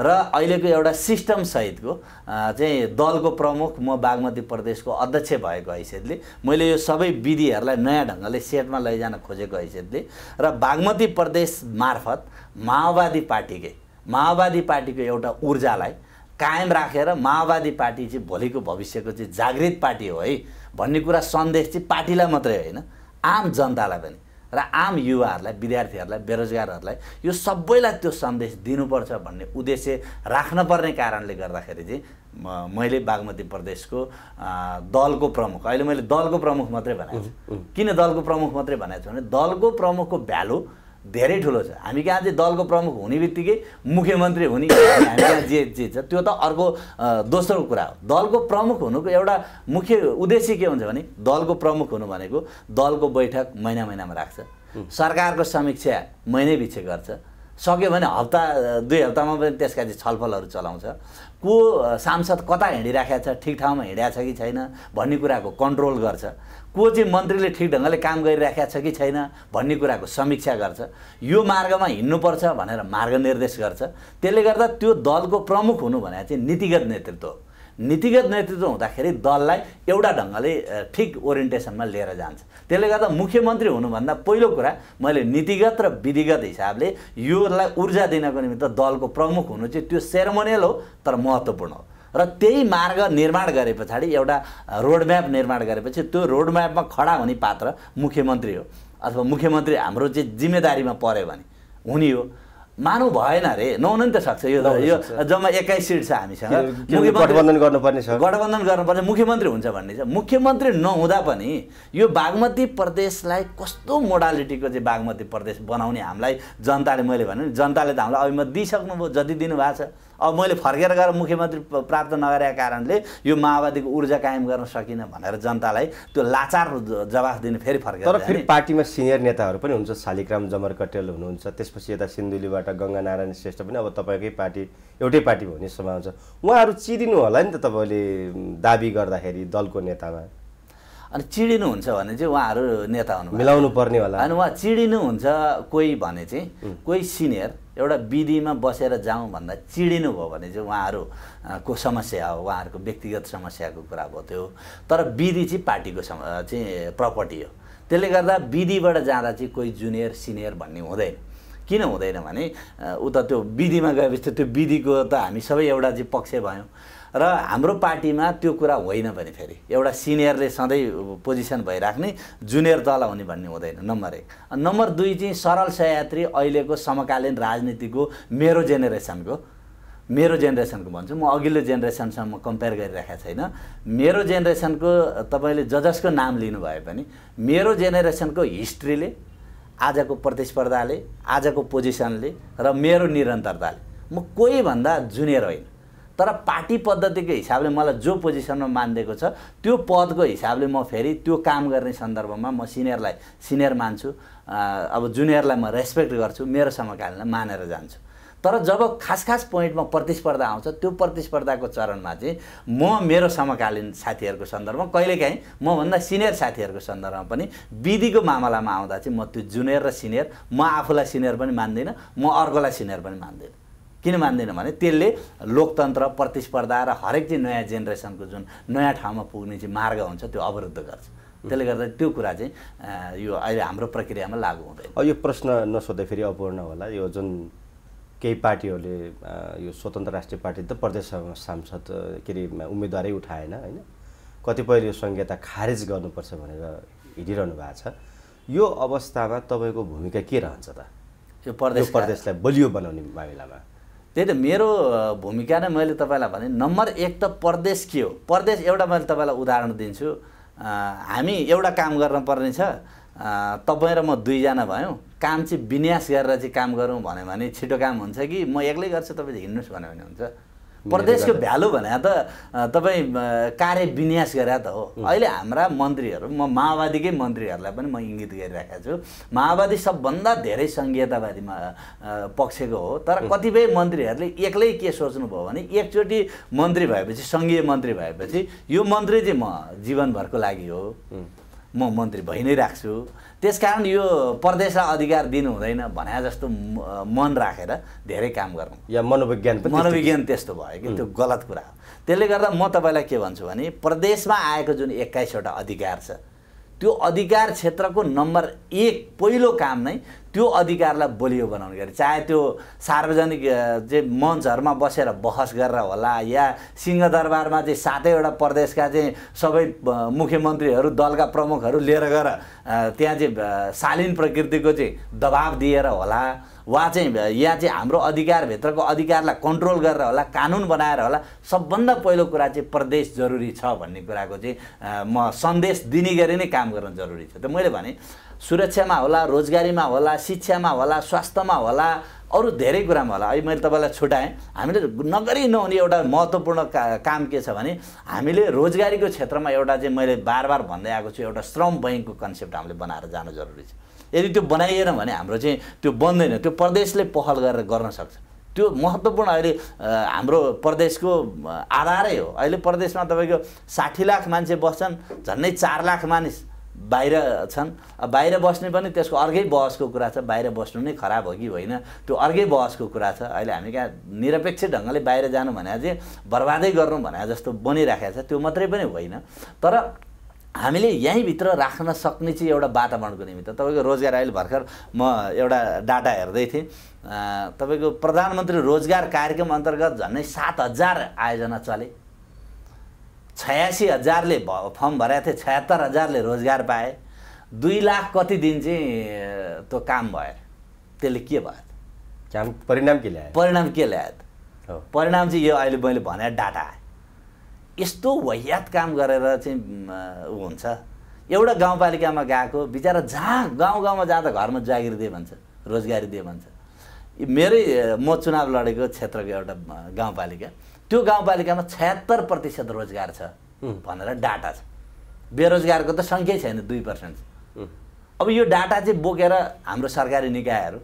र अहिलेको एउटा सिस्टमसहितको चाहिँ दलको प्रमुख म बागमती प्रदेशको अध्यक्ष भएको हैसियतले मैले यो सबै विधिहरूलाई नयाँ ढङ्गले सेटमा लैजान खोजेको हैसियतले र बागमती प्रदेश मार्फत माओवादी पार्टीकै माओवादी पार्टीको एउटा ऊर्जालाई कायम राखेर रा, माओवादी पार्टी चाहिँ भोलिको भविष्यको चाहिँ जागृत पार्टी हो है भन्ने कुरा सन्देश चाहिँ पार्टीलाई मात्रै होइन आम जनतालाई पनि र आम युवाहरूलाई विद्यार्थीहरूलाई बेरोजगारहरूलाई यो सबैलाई त्यो सन्देश दिनुपर्छ भन्ने उद्देश्य राख्न पर्ने कारणले गर्दाखेरि चाहिँ मैले बागमती प्रदेशको दलको प्रमुख अहिले मैले दलको प्रमुख मात्रै भनेको छु किन दलको प्रमुख मात्रै भनेको छु भने दलको प्रमुखको भ्यालु धेरै ठुलो छ हामी कहाँ चाहिँ दलको प्रमुख हुने बित्तिकै मुख्यमन्त्री हुने हामी कहाँ जे जे छ त्यो त अर्को दोस्रो कुरा हो दलको प्रमुख हुनुको एउटा मुख्य उद्देश्य के हुन्छ भने दलको प्रमुख हुनु भनेको दलको बैठक महिना महिनामा राख्छ सरकारको समीक्षा महिनै पछि गर्छ सक्यो भने हप्ता दुई हप्तामा पनि त्यसका चाहिँ छलफलहरू चलाउँछ को सांसद कता हिँडिराखेको छ ठिक ठाउँमा हिँडेको छ कि छैन भन्ने कुराको कन्ट्रोल गर्छ को चाहिँ मन्त्रीले ठिक ढङ्गले काम गरिराखेका छ कि छैन भन्ने कुराको समीक्षा गर्छ यो मार्गमा हिँड्नुपर्छ भनेर मार्ग निर्देश गर्छ त्यसले गर्दा त्यो दलको प्रमुख हुनु भने चाहिँ नीतिगत नेतृत्व नीतिगत नेतृत्व हुँदाखेरि दललाई एउटा ढङ्गले ठिक ओरिएन्टेसनमा लिएर जान्छ त्यसले गर्दा मुख्यमन्त्री हुनुभन्दा पहिलो कुरा मैले नीतिगत र विधिगत हिसाबले योलाई ऊर्जा दिनको निमित्त दलको प्रमुख हुनु चाहिँ त्यो सेरोमोनियल हो तर महत्त्वपूर्ण हो र त्यही मार्ग निर्माण गरे पछाडि एउटा रोडम्याप निर्माण गरेपछि त्यो रोडम्यापमा खडा हुने पात्र मुख्यमन्त्री हो अथवा मुख्यमन्त्री हाम्रो चाहिँ जिम्मेदारीमा पऱ्यो भने हुने हो मानु भएन रे नहुनु नि त सक्छ यो यो जम्मा एक्काइस सिट छ हामीसँग गठबन्धन गर्नुपर्ने छ गठबन्धन गर्नुपर्ने मुख्यमन्त्री हुन्छ भन्ने छ मुख्यमन्त्री नहुँदा पनि यो बागमती प्रदेशलाई कस्तो मोडालिटीको चाहिँ बागमती प्रदेश बनाउने हामीलाई जनताले मैले भने जनताले त हामीलाई अभिमत दिइसक्नुभयो जति दिनुभएको छ अब मैले फर्केर गएर मुख्यमन्त्री प्राप्त नगरेका कारणले यो माओवादीको ऊर्जा कायम गर्न सकिनँ भनेर जनतालाई त्यो लाचार जवाफ दिने फेरि फर्केर तर फेरि पार्टीमा सिनियर नेताहरू पनि हुन्छ शालिकराम जमर कटेल हुनुहुन्छ त्यसपछि यता सिन्धुलीबाट गङ्गा नारायण श्रेष्ठ पनि अब तपाईँकै पार्टी एउटै पार्टी भन्ने सम्भावना छ उहाँहरू चिरिनु होला नि त तपाईँले दाबी गर्दाखेरि दलको नेतामा अनि चिडिनुहुन्छ भने चाहिँ उहाँहरू नेता हुनु मिलाउनु पर्ने होला अनि उहाँ चिडिनुहुन्छ कोही भने चाहिँ कोही सिनियर एउटा विधिमा बसेर जाउँ भन्दा चिडिनु भयो भने चाहिँ उहाँहरूको समस्या हो उहाँहरूको व्यक्तिगत समस्याको कुरा भयो त्यो तर विधि चाहिँ पार्टीको सम चाहिँ प्रपर्टी हो त्यसले गर्दा विधिबाट जाँदा चाहिँ कोही जुनियर सिनियर भन्ने हुँदैन किन हुँदैन भने उता त्यो विधिमा गएपछि त्यो विधिको त हामी सबै एउटा चाहिँ पक्ष भयौँ र हाम्रो पार्टीमा त्यो कुरा होइन भने फेरि एउटा सिनियरले सधैँ पोजिसन भइराख्ने जुनियर दल हुने भन्ने हुँदैन नम्बर एक नम्बर दुई चाहिँ सरल सहयात्री अहिलेको समकालीन राजनीतिको मेरो जेनेरेसनको मेरो जेनेरेसनको भन्छु म अघिल्लो जेनेरेसनसम्म कम्पेयर गरिरहेको छैन मेरो जेनेरेसनको तपाईँले ज जसको नाम लिनुभए पनि मेरो जेनेरेसनको हिस्ट्रीले आजको प्रतिस्पर्धाले आजको पोजिसनले र मेरो निरन्तरताले म कोही भन्दा जुनियर होइन तर पार्टी पद्धतिको हिसाबले मलाई जो पोजिसनमा मानिदिएको छ त्यो पदको हिसाबले म फेरि त्यो काम गर्ने सन्दर्भमा म सिनियरलाई सिनियर मान्छु अब जुनियरलाई म रेस्पेक्ट गर्छु मेरो समकालीनलाई मानेर जान्छु तर जब खास खास पोइन्टमा प्रतिस्पर्धा आउँछ त्यो प्रतिस्पर्धाको चरणमा चाहिँ म मेरो समकालीन साथीहरूको सन्दर्भमा कहिलेकाहीँ मभन्दा सिनियर साथीहरूको सन्दर्भमा पनि विधिको मामलामा आउँदा चाहिँ म त्यो जुनियर र सिनियर म आफूलाई सिनियर पनि मान्दिनँ म अर्कोलाई सिनियर पनि मान्दिनँ किन मान्दैन भने त्यसले लोकतन्त्र प्रतिस्पर्धा र हरेक चाहिँ नयाँ जेनेरेसनको जुन नयाँ ठाउँमा पुग्ने चाहिँ मार्ग हुन्छ त्यो अवरुद्ध गर्छ त्यसले गर्दा त्यो कुरा चाहिँ यो अहिले हाम्रो प्रक्रियामा लागु हुँदैन यो प्रश्न नसोध्दै फेरि अपूर्ण होला यो जुन केही पार्टीहरूले यो स्वतन्त्र राष्ट्रिय पार्टी त प्रदेश सांसद के अरे उम्मेदवारै उठाएन होइन कतिपयले यो संहिता खारेज गर्नुपर्छ भनेर हिँडिरहनु भएको छ यो अवस्थामा तपाईँको भूमिका के रहन्छ त यो प्रदेश प्रदेशलाई बलियो बनाउने मामिलामा त्यही त मेरो भूमिका नै मैले तपाईँलाई भने नम्बर एक त प्रदेश के हो प्रदेश एउटा मैले तपाईँलाई उदाहरण दिन्छु हामी एउटा काम गर्न पर्ने छ तपाईँ र म दुईजना भयौँ काम चाहिँ विन्यास गरेर चाहिँ काम गरौँ भन्यो भने छिटो काम हुन्छ कि म एक्लै गर्छु तपाईँ हिँड्नुहोस् भन्यो भने हुन्छ प्रदेशको भ्यालु भने त तपाईँ कार्य विन्यास गरे त हो अहिले हाम्रा मन्त्रीहरू म माओवादीकै मन्त्रीहरूलाई पनि म इङ्गित गरिरहेको छु माओवादी सबभन्दा धेरै सङ्घीयतावादीमा पक्षको हो तर कतिपय मन्त्रीहरूले एक्लै के सोच्नुभयो भने एकचोटि मन्त्री भएपछि सङ्घीय मन्त्री भएपछि यो मन्त्री चाहिँ म जीवनभरको लागि हो म मन्त्री भइ नै राख्छु कारण यो प्रदेशलाई अधिकार दिनु हुँदैन भने जस्तो मन राखेर धेरै काम गर्नु या मनोविज्ञान मनोविज्ञान त्यस्तो भयो कि त्यो गलत कुरा हो त्यसले गर्दा म तपाईँलाई के भन्छु भने प्रदेशमा आएको जुन एक्काइसवटा अधिकार छ त्यो अधिकार क्षेत्रको नम्बर एक पहिलो काम नै त्यो अधिकारलाई बलियो बनाउने गरी चाहे त्यो सार्वजनिक चाहिँ मञ्चहरूमा बसेर बहस गरेर होला या सिंहदरबारमा चाहिँ सातैवटा प्रदेशका चाहिँ सबै मुख्यमन्त्रीहरू दलका प्रमुखहरू लिएर गएर त्यहाँ चाहिँ शालीन प्रकृतिको चाहिँ दबाब दिएर होला वा चाहिँ यहाँ चाहिँ हाम्रो अधिकारभित्रको अधिकारलाई कन्ट्रोल गरेर होला कानुन बनाएर होला सबभन्दा पहिलो कुरा चाहिँ प्रदेश जरुरी छ भन्ने कुराको चाहिँ म सन्देश दिने गरी नै काम गर्न जरुरी छ त मैले भने सुरक्षामा होला रोजगारीमा होला शिक्षामा होला स्वास्थ्यमा होला अरू धेरै कुरामा होला अहिले मैले तपाईँलाई छुट्याएँ हामीले नगरी नहुने एउटा महत्त्वपूर्ण का काम के छ भने हामीले रोजगारीको क्षेत्रमा एउटा चाहिँ मैले बार बार भन्दै आएको छु एउटा श्रम बैङ्कको कन्सेप्ट हामीले बनाएर जानु जरुरी छ यदि त्यो बनाइएन भने हाम्रो चाहिँ त्यो बन्दैन त्यो प्रदेशले पहल गरेर गर्न सक्छ त्यो महत्त्वपूर्ण अहिले हाम्रो प्रदेशको आधारै हो अहिले प्रदेशमा तपाईँको साठी लाख मान्छे बस्छन् झन्डै चार लाख मानिस बाहिर छन् बाहिर बस्ने पनि त्यसको अर्कै बहसको कुरा छ बाहिर बस्नु नै खराब हो कि होइन त्यो अर्कै बहसको कुरा छ अहिले हामी कहाँ निरपेक्ष ढङ्गले बाहिर जानु भने चाहिँ बर्बादै गर्नु भने जस्तो बनिराखेको छ त्यो मात्रै पनि होइन तर हामीले यहीँभित्र राख्न सक्ने चाहिँ एउटा वातावरणको निमित्त तपाईँको रोजगार अहिले भर्खर म एउटा डाटा हेर्दै थिएँ तपाईँको प्रधानमन्त्री रोजगार कार्यक्रम अन्तर्गत झन्डै सात हजार आयोजना चले छयासी हजारले भ फर्म भरेको थिए छयत्तर हजारले रोजगार पाए दुई लाख कति दिन चाहिँ त्यो काम भयो त्यसले के भयो काम परिणाम के ल्यायो परिणाम के ल्यायो परिणाम चाहिँ यो अहिले मैले भने डाटा आयो यस्तो वैयात काम गरेर चाहिँ ऊ हुन्छ एउटा गाउँपालिकामा गएको बिचरा जहाँ गाउँ गाउँमा जाँदा घरमा जागिर दिए भन्छ रोजगारी दिए भन्छ मेरै म चुनाव लडेको क्षेत्रको एउटा गाउँपालिका त्यो गाउँपालिकामा छयत्तर प्रतिशत रोजगार छ भनेर डाटा छ बेरोजगारको त सङ्ख्यै छैन दुई पर्सेन्ट अब यो डाटा चाहिँ बोकेर हाम्रो सरकारी निकायहरू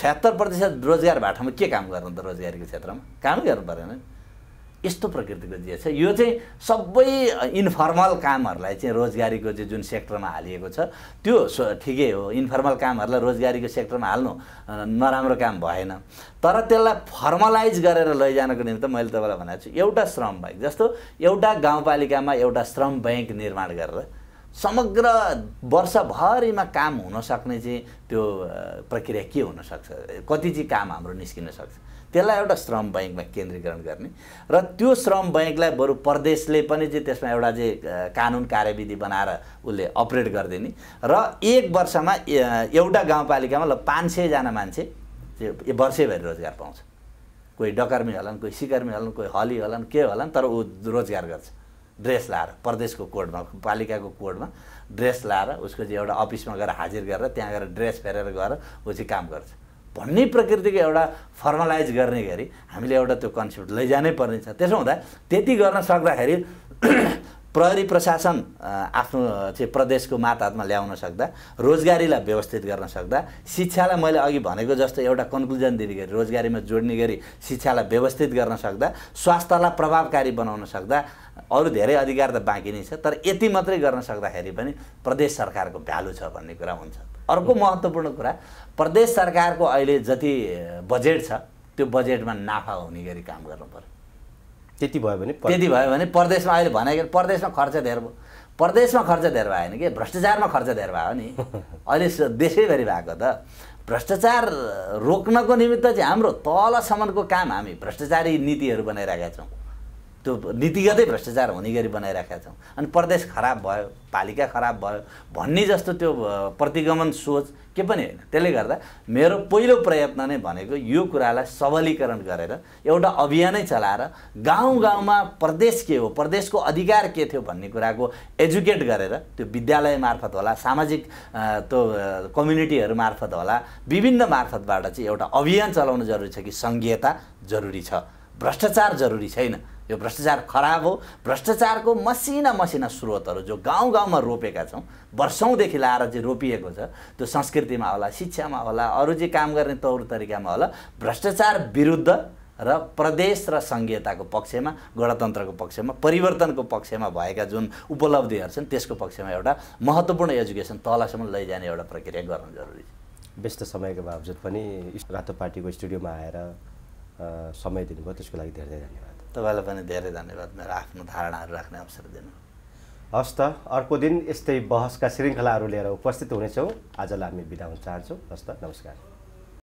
छयत्तर प्रतिशत रोजगार भाटामा के काम गर्नु त रोजगारीको क्षेत्रमा कामै गर्नु परेन यस्तो प्रकृतिको जे छ यो चाहिँ सबै इन्फर्मल कामहरूलाई चाहिँ रोजगारीको चाहिँ जुन सेक्टरमा हालिएको छ त्यो ठिकै हो इन्फर्मल कामहरूलाई रोजगारीको सेक्टरमा हाल्नु नराम्रो काम भएन तर त्यसलाई फर्मलाइज गरेर लैजानको निम्ति मैले तपाईँलाई भनेको छु एउटा श्रम ब्याङ्क जस्तो एउटा गाउँपालिकामा एउटा श्रम ब्याङ्क निर्माण गरेर समग्र वर्षभरिमा काम हुनसक्ने चाहिँ त्यो प्रक्रिया के हुनसक्छ कति चाहिँ काम हाम्रो निस्किन सक्छ त्यसलाई एउटा श्रम बैङ्कमा केन्द्रीकरण गर्ने र त्यो श्रम बैङ्कलाई बरु प्रदेशले पनि चाहिँ त्यसमा एउटा चाहिँ कानुन कार्यविधि बनाएर उसले अपरेट गरिदिने र एक वर्षमा एउटा गाउँपालिकामा ल पाँच सयजना मान्छे वर्षैभरि रोजगार पाउँछ कोही डकर्मी होलान् कोही सिकर्मी होलान् कोही हली होलान् के होलान् तर ऊ रोजगार गर्छ ड्रेस लाएर प्रदेशको कोडमा पालिकाको कोडमा ड्रेस लाएर उसको चाहिँ एउटा अफिसमा गएर हाजिर गरेर त्यहाँ गएर ड्रेस फेरेर गएर ऊ चाहिँ काम गर्छ भन्ने प्रकृतिको एउटा फर्मलाइज गर्ने गरी हामीले एउटा त्यो कन्सेप्ट लैजानै पर्ने छ त्यसो हुँदा त्यति गर्न सक्दाखेरि प्रहरी प्रशासन आफ्नो चाहिँ प्रदेशको मातहतमा ल्याउन सक्दा रोजगारीलाई व्यवस्थित गर्न सक्दा शिक्षालाई मैले अघि भनेको जस्तो एउटा कन्क्लुजन दिने गरी रोजगारीमा जोड्ने गरी शिक्षालाई व्यवस्थित गर्न सक्दा स्वास्थ्यलाई प्रभावकारी बनाउन सक्दा अरू धेरै अधिकार त बाँकी नै छ तर यति मात्रै गर्न सक्दाखेरि पनि प्रदेश सरकारको भ्यालु छ भन्ने कुरा हुन्छ अर्को महत्त्वपूर्ण कुरा प्रदेश सरकारको अहिले जति बजेट छ त्यो बजेटमा नाफा हुने गरी काम गर्नु पऱ्यो त्यति भयो भने त्यति भयो भने प्रदेशमा अहिले भनेको प्रदेशमा खर्च धेर भयो प्रदेशमा खर्च धेर भयो भने कि भ्रष्टाचारमा खर्च धेर भयो नि अहिले देशैभरि भएको त भ्रष्टाचार रोक्नको निमित्त चाहिँ हाम्रो तलसम्मको काम हामी भ्रष्टाचारी नीतिहरू बनाइरहेका छौँ त्यो नीतिगतै भ्रष्टाचार हुने गरी बनाइराखेका छौँ अनि प्रदेश खराब भयो पालिका खराब भयो भन्ने जस्तो त्यो प्रतिगमन सोच के पनि होइन त्यसले गर्दा मेरो पहिलो प्रयत्न नै भनेको यो कुरालाई सबलीकरण गरेर एउटा अभियानै चलाएर गाउँ गाउँमा प्रदेश के हो प्रदेशको अधिकार के थियो भन्ने कुराको एजुकेट गरेर त्यो विद्यालय मार्फत होला सामाजिक त्यो कम्युनिटीहरू मार्फत होला विभिन्न मार्फतबाट चाहिँ एउटा अभियान चलाउनु जरुरी छ कि सङ्घीयता जरुरी छ भ्रष्टाचार जरुरी छैन यो भ्रष्टाचार खराब हो भ्रष्टाचारको मसिना मसिना स्रोतहरू जो गाउँ गाउँमा रोपेका छौँ वर्षौँदेखि लाएर चाहिँ रोपिएको छ त्यो संस्कृतिमा होला शिक्षामा होला अरू चाहिँ काम गर्ने तौर तरिकामा होला भ्रष्टाचार विरुद्ध र प्रदेश र सङ्घीयताको पक्षमा गणतन्त्रको पक्षमा परिवर्तनको पक्षमा भएका जुन उपलब्धिहरू छन् त्यसको पक्षमा एउटा महत्त्वपूर्ण एजुकेसन तलसम्म लैजाने एउटा प्रक्रिया गर्नु जरुरी छ व्यस्त समयको बावजुद पनि रातो पार्टीको स्टुडियोमा आएर समय दिनुभयो त्यसको लागि धेरै धेरै धन्यवाद तपाईँलाई पनि धेरै धन्यवाद मेरो आफ्नो धारणाहरू राख्ने अवसर दिनु हस् त अर्को दिन यस्तै बहसका श्रृङ्खलाहरू लिएर उपस्थित हुनेछौँ आजलाई हामी बिदा हुन चाहन्छौँ हस् त नमस्कार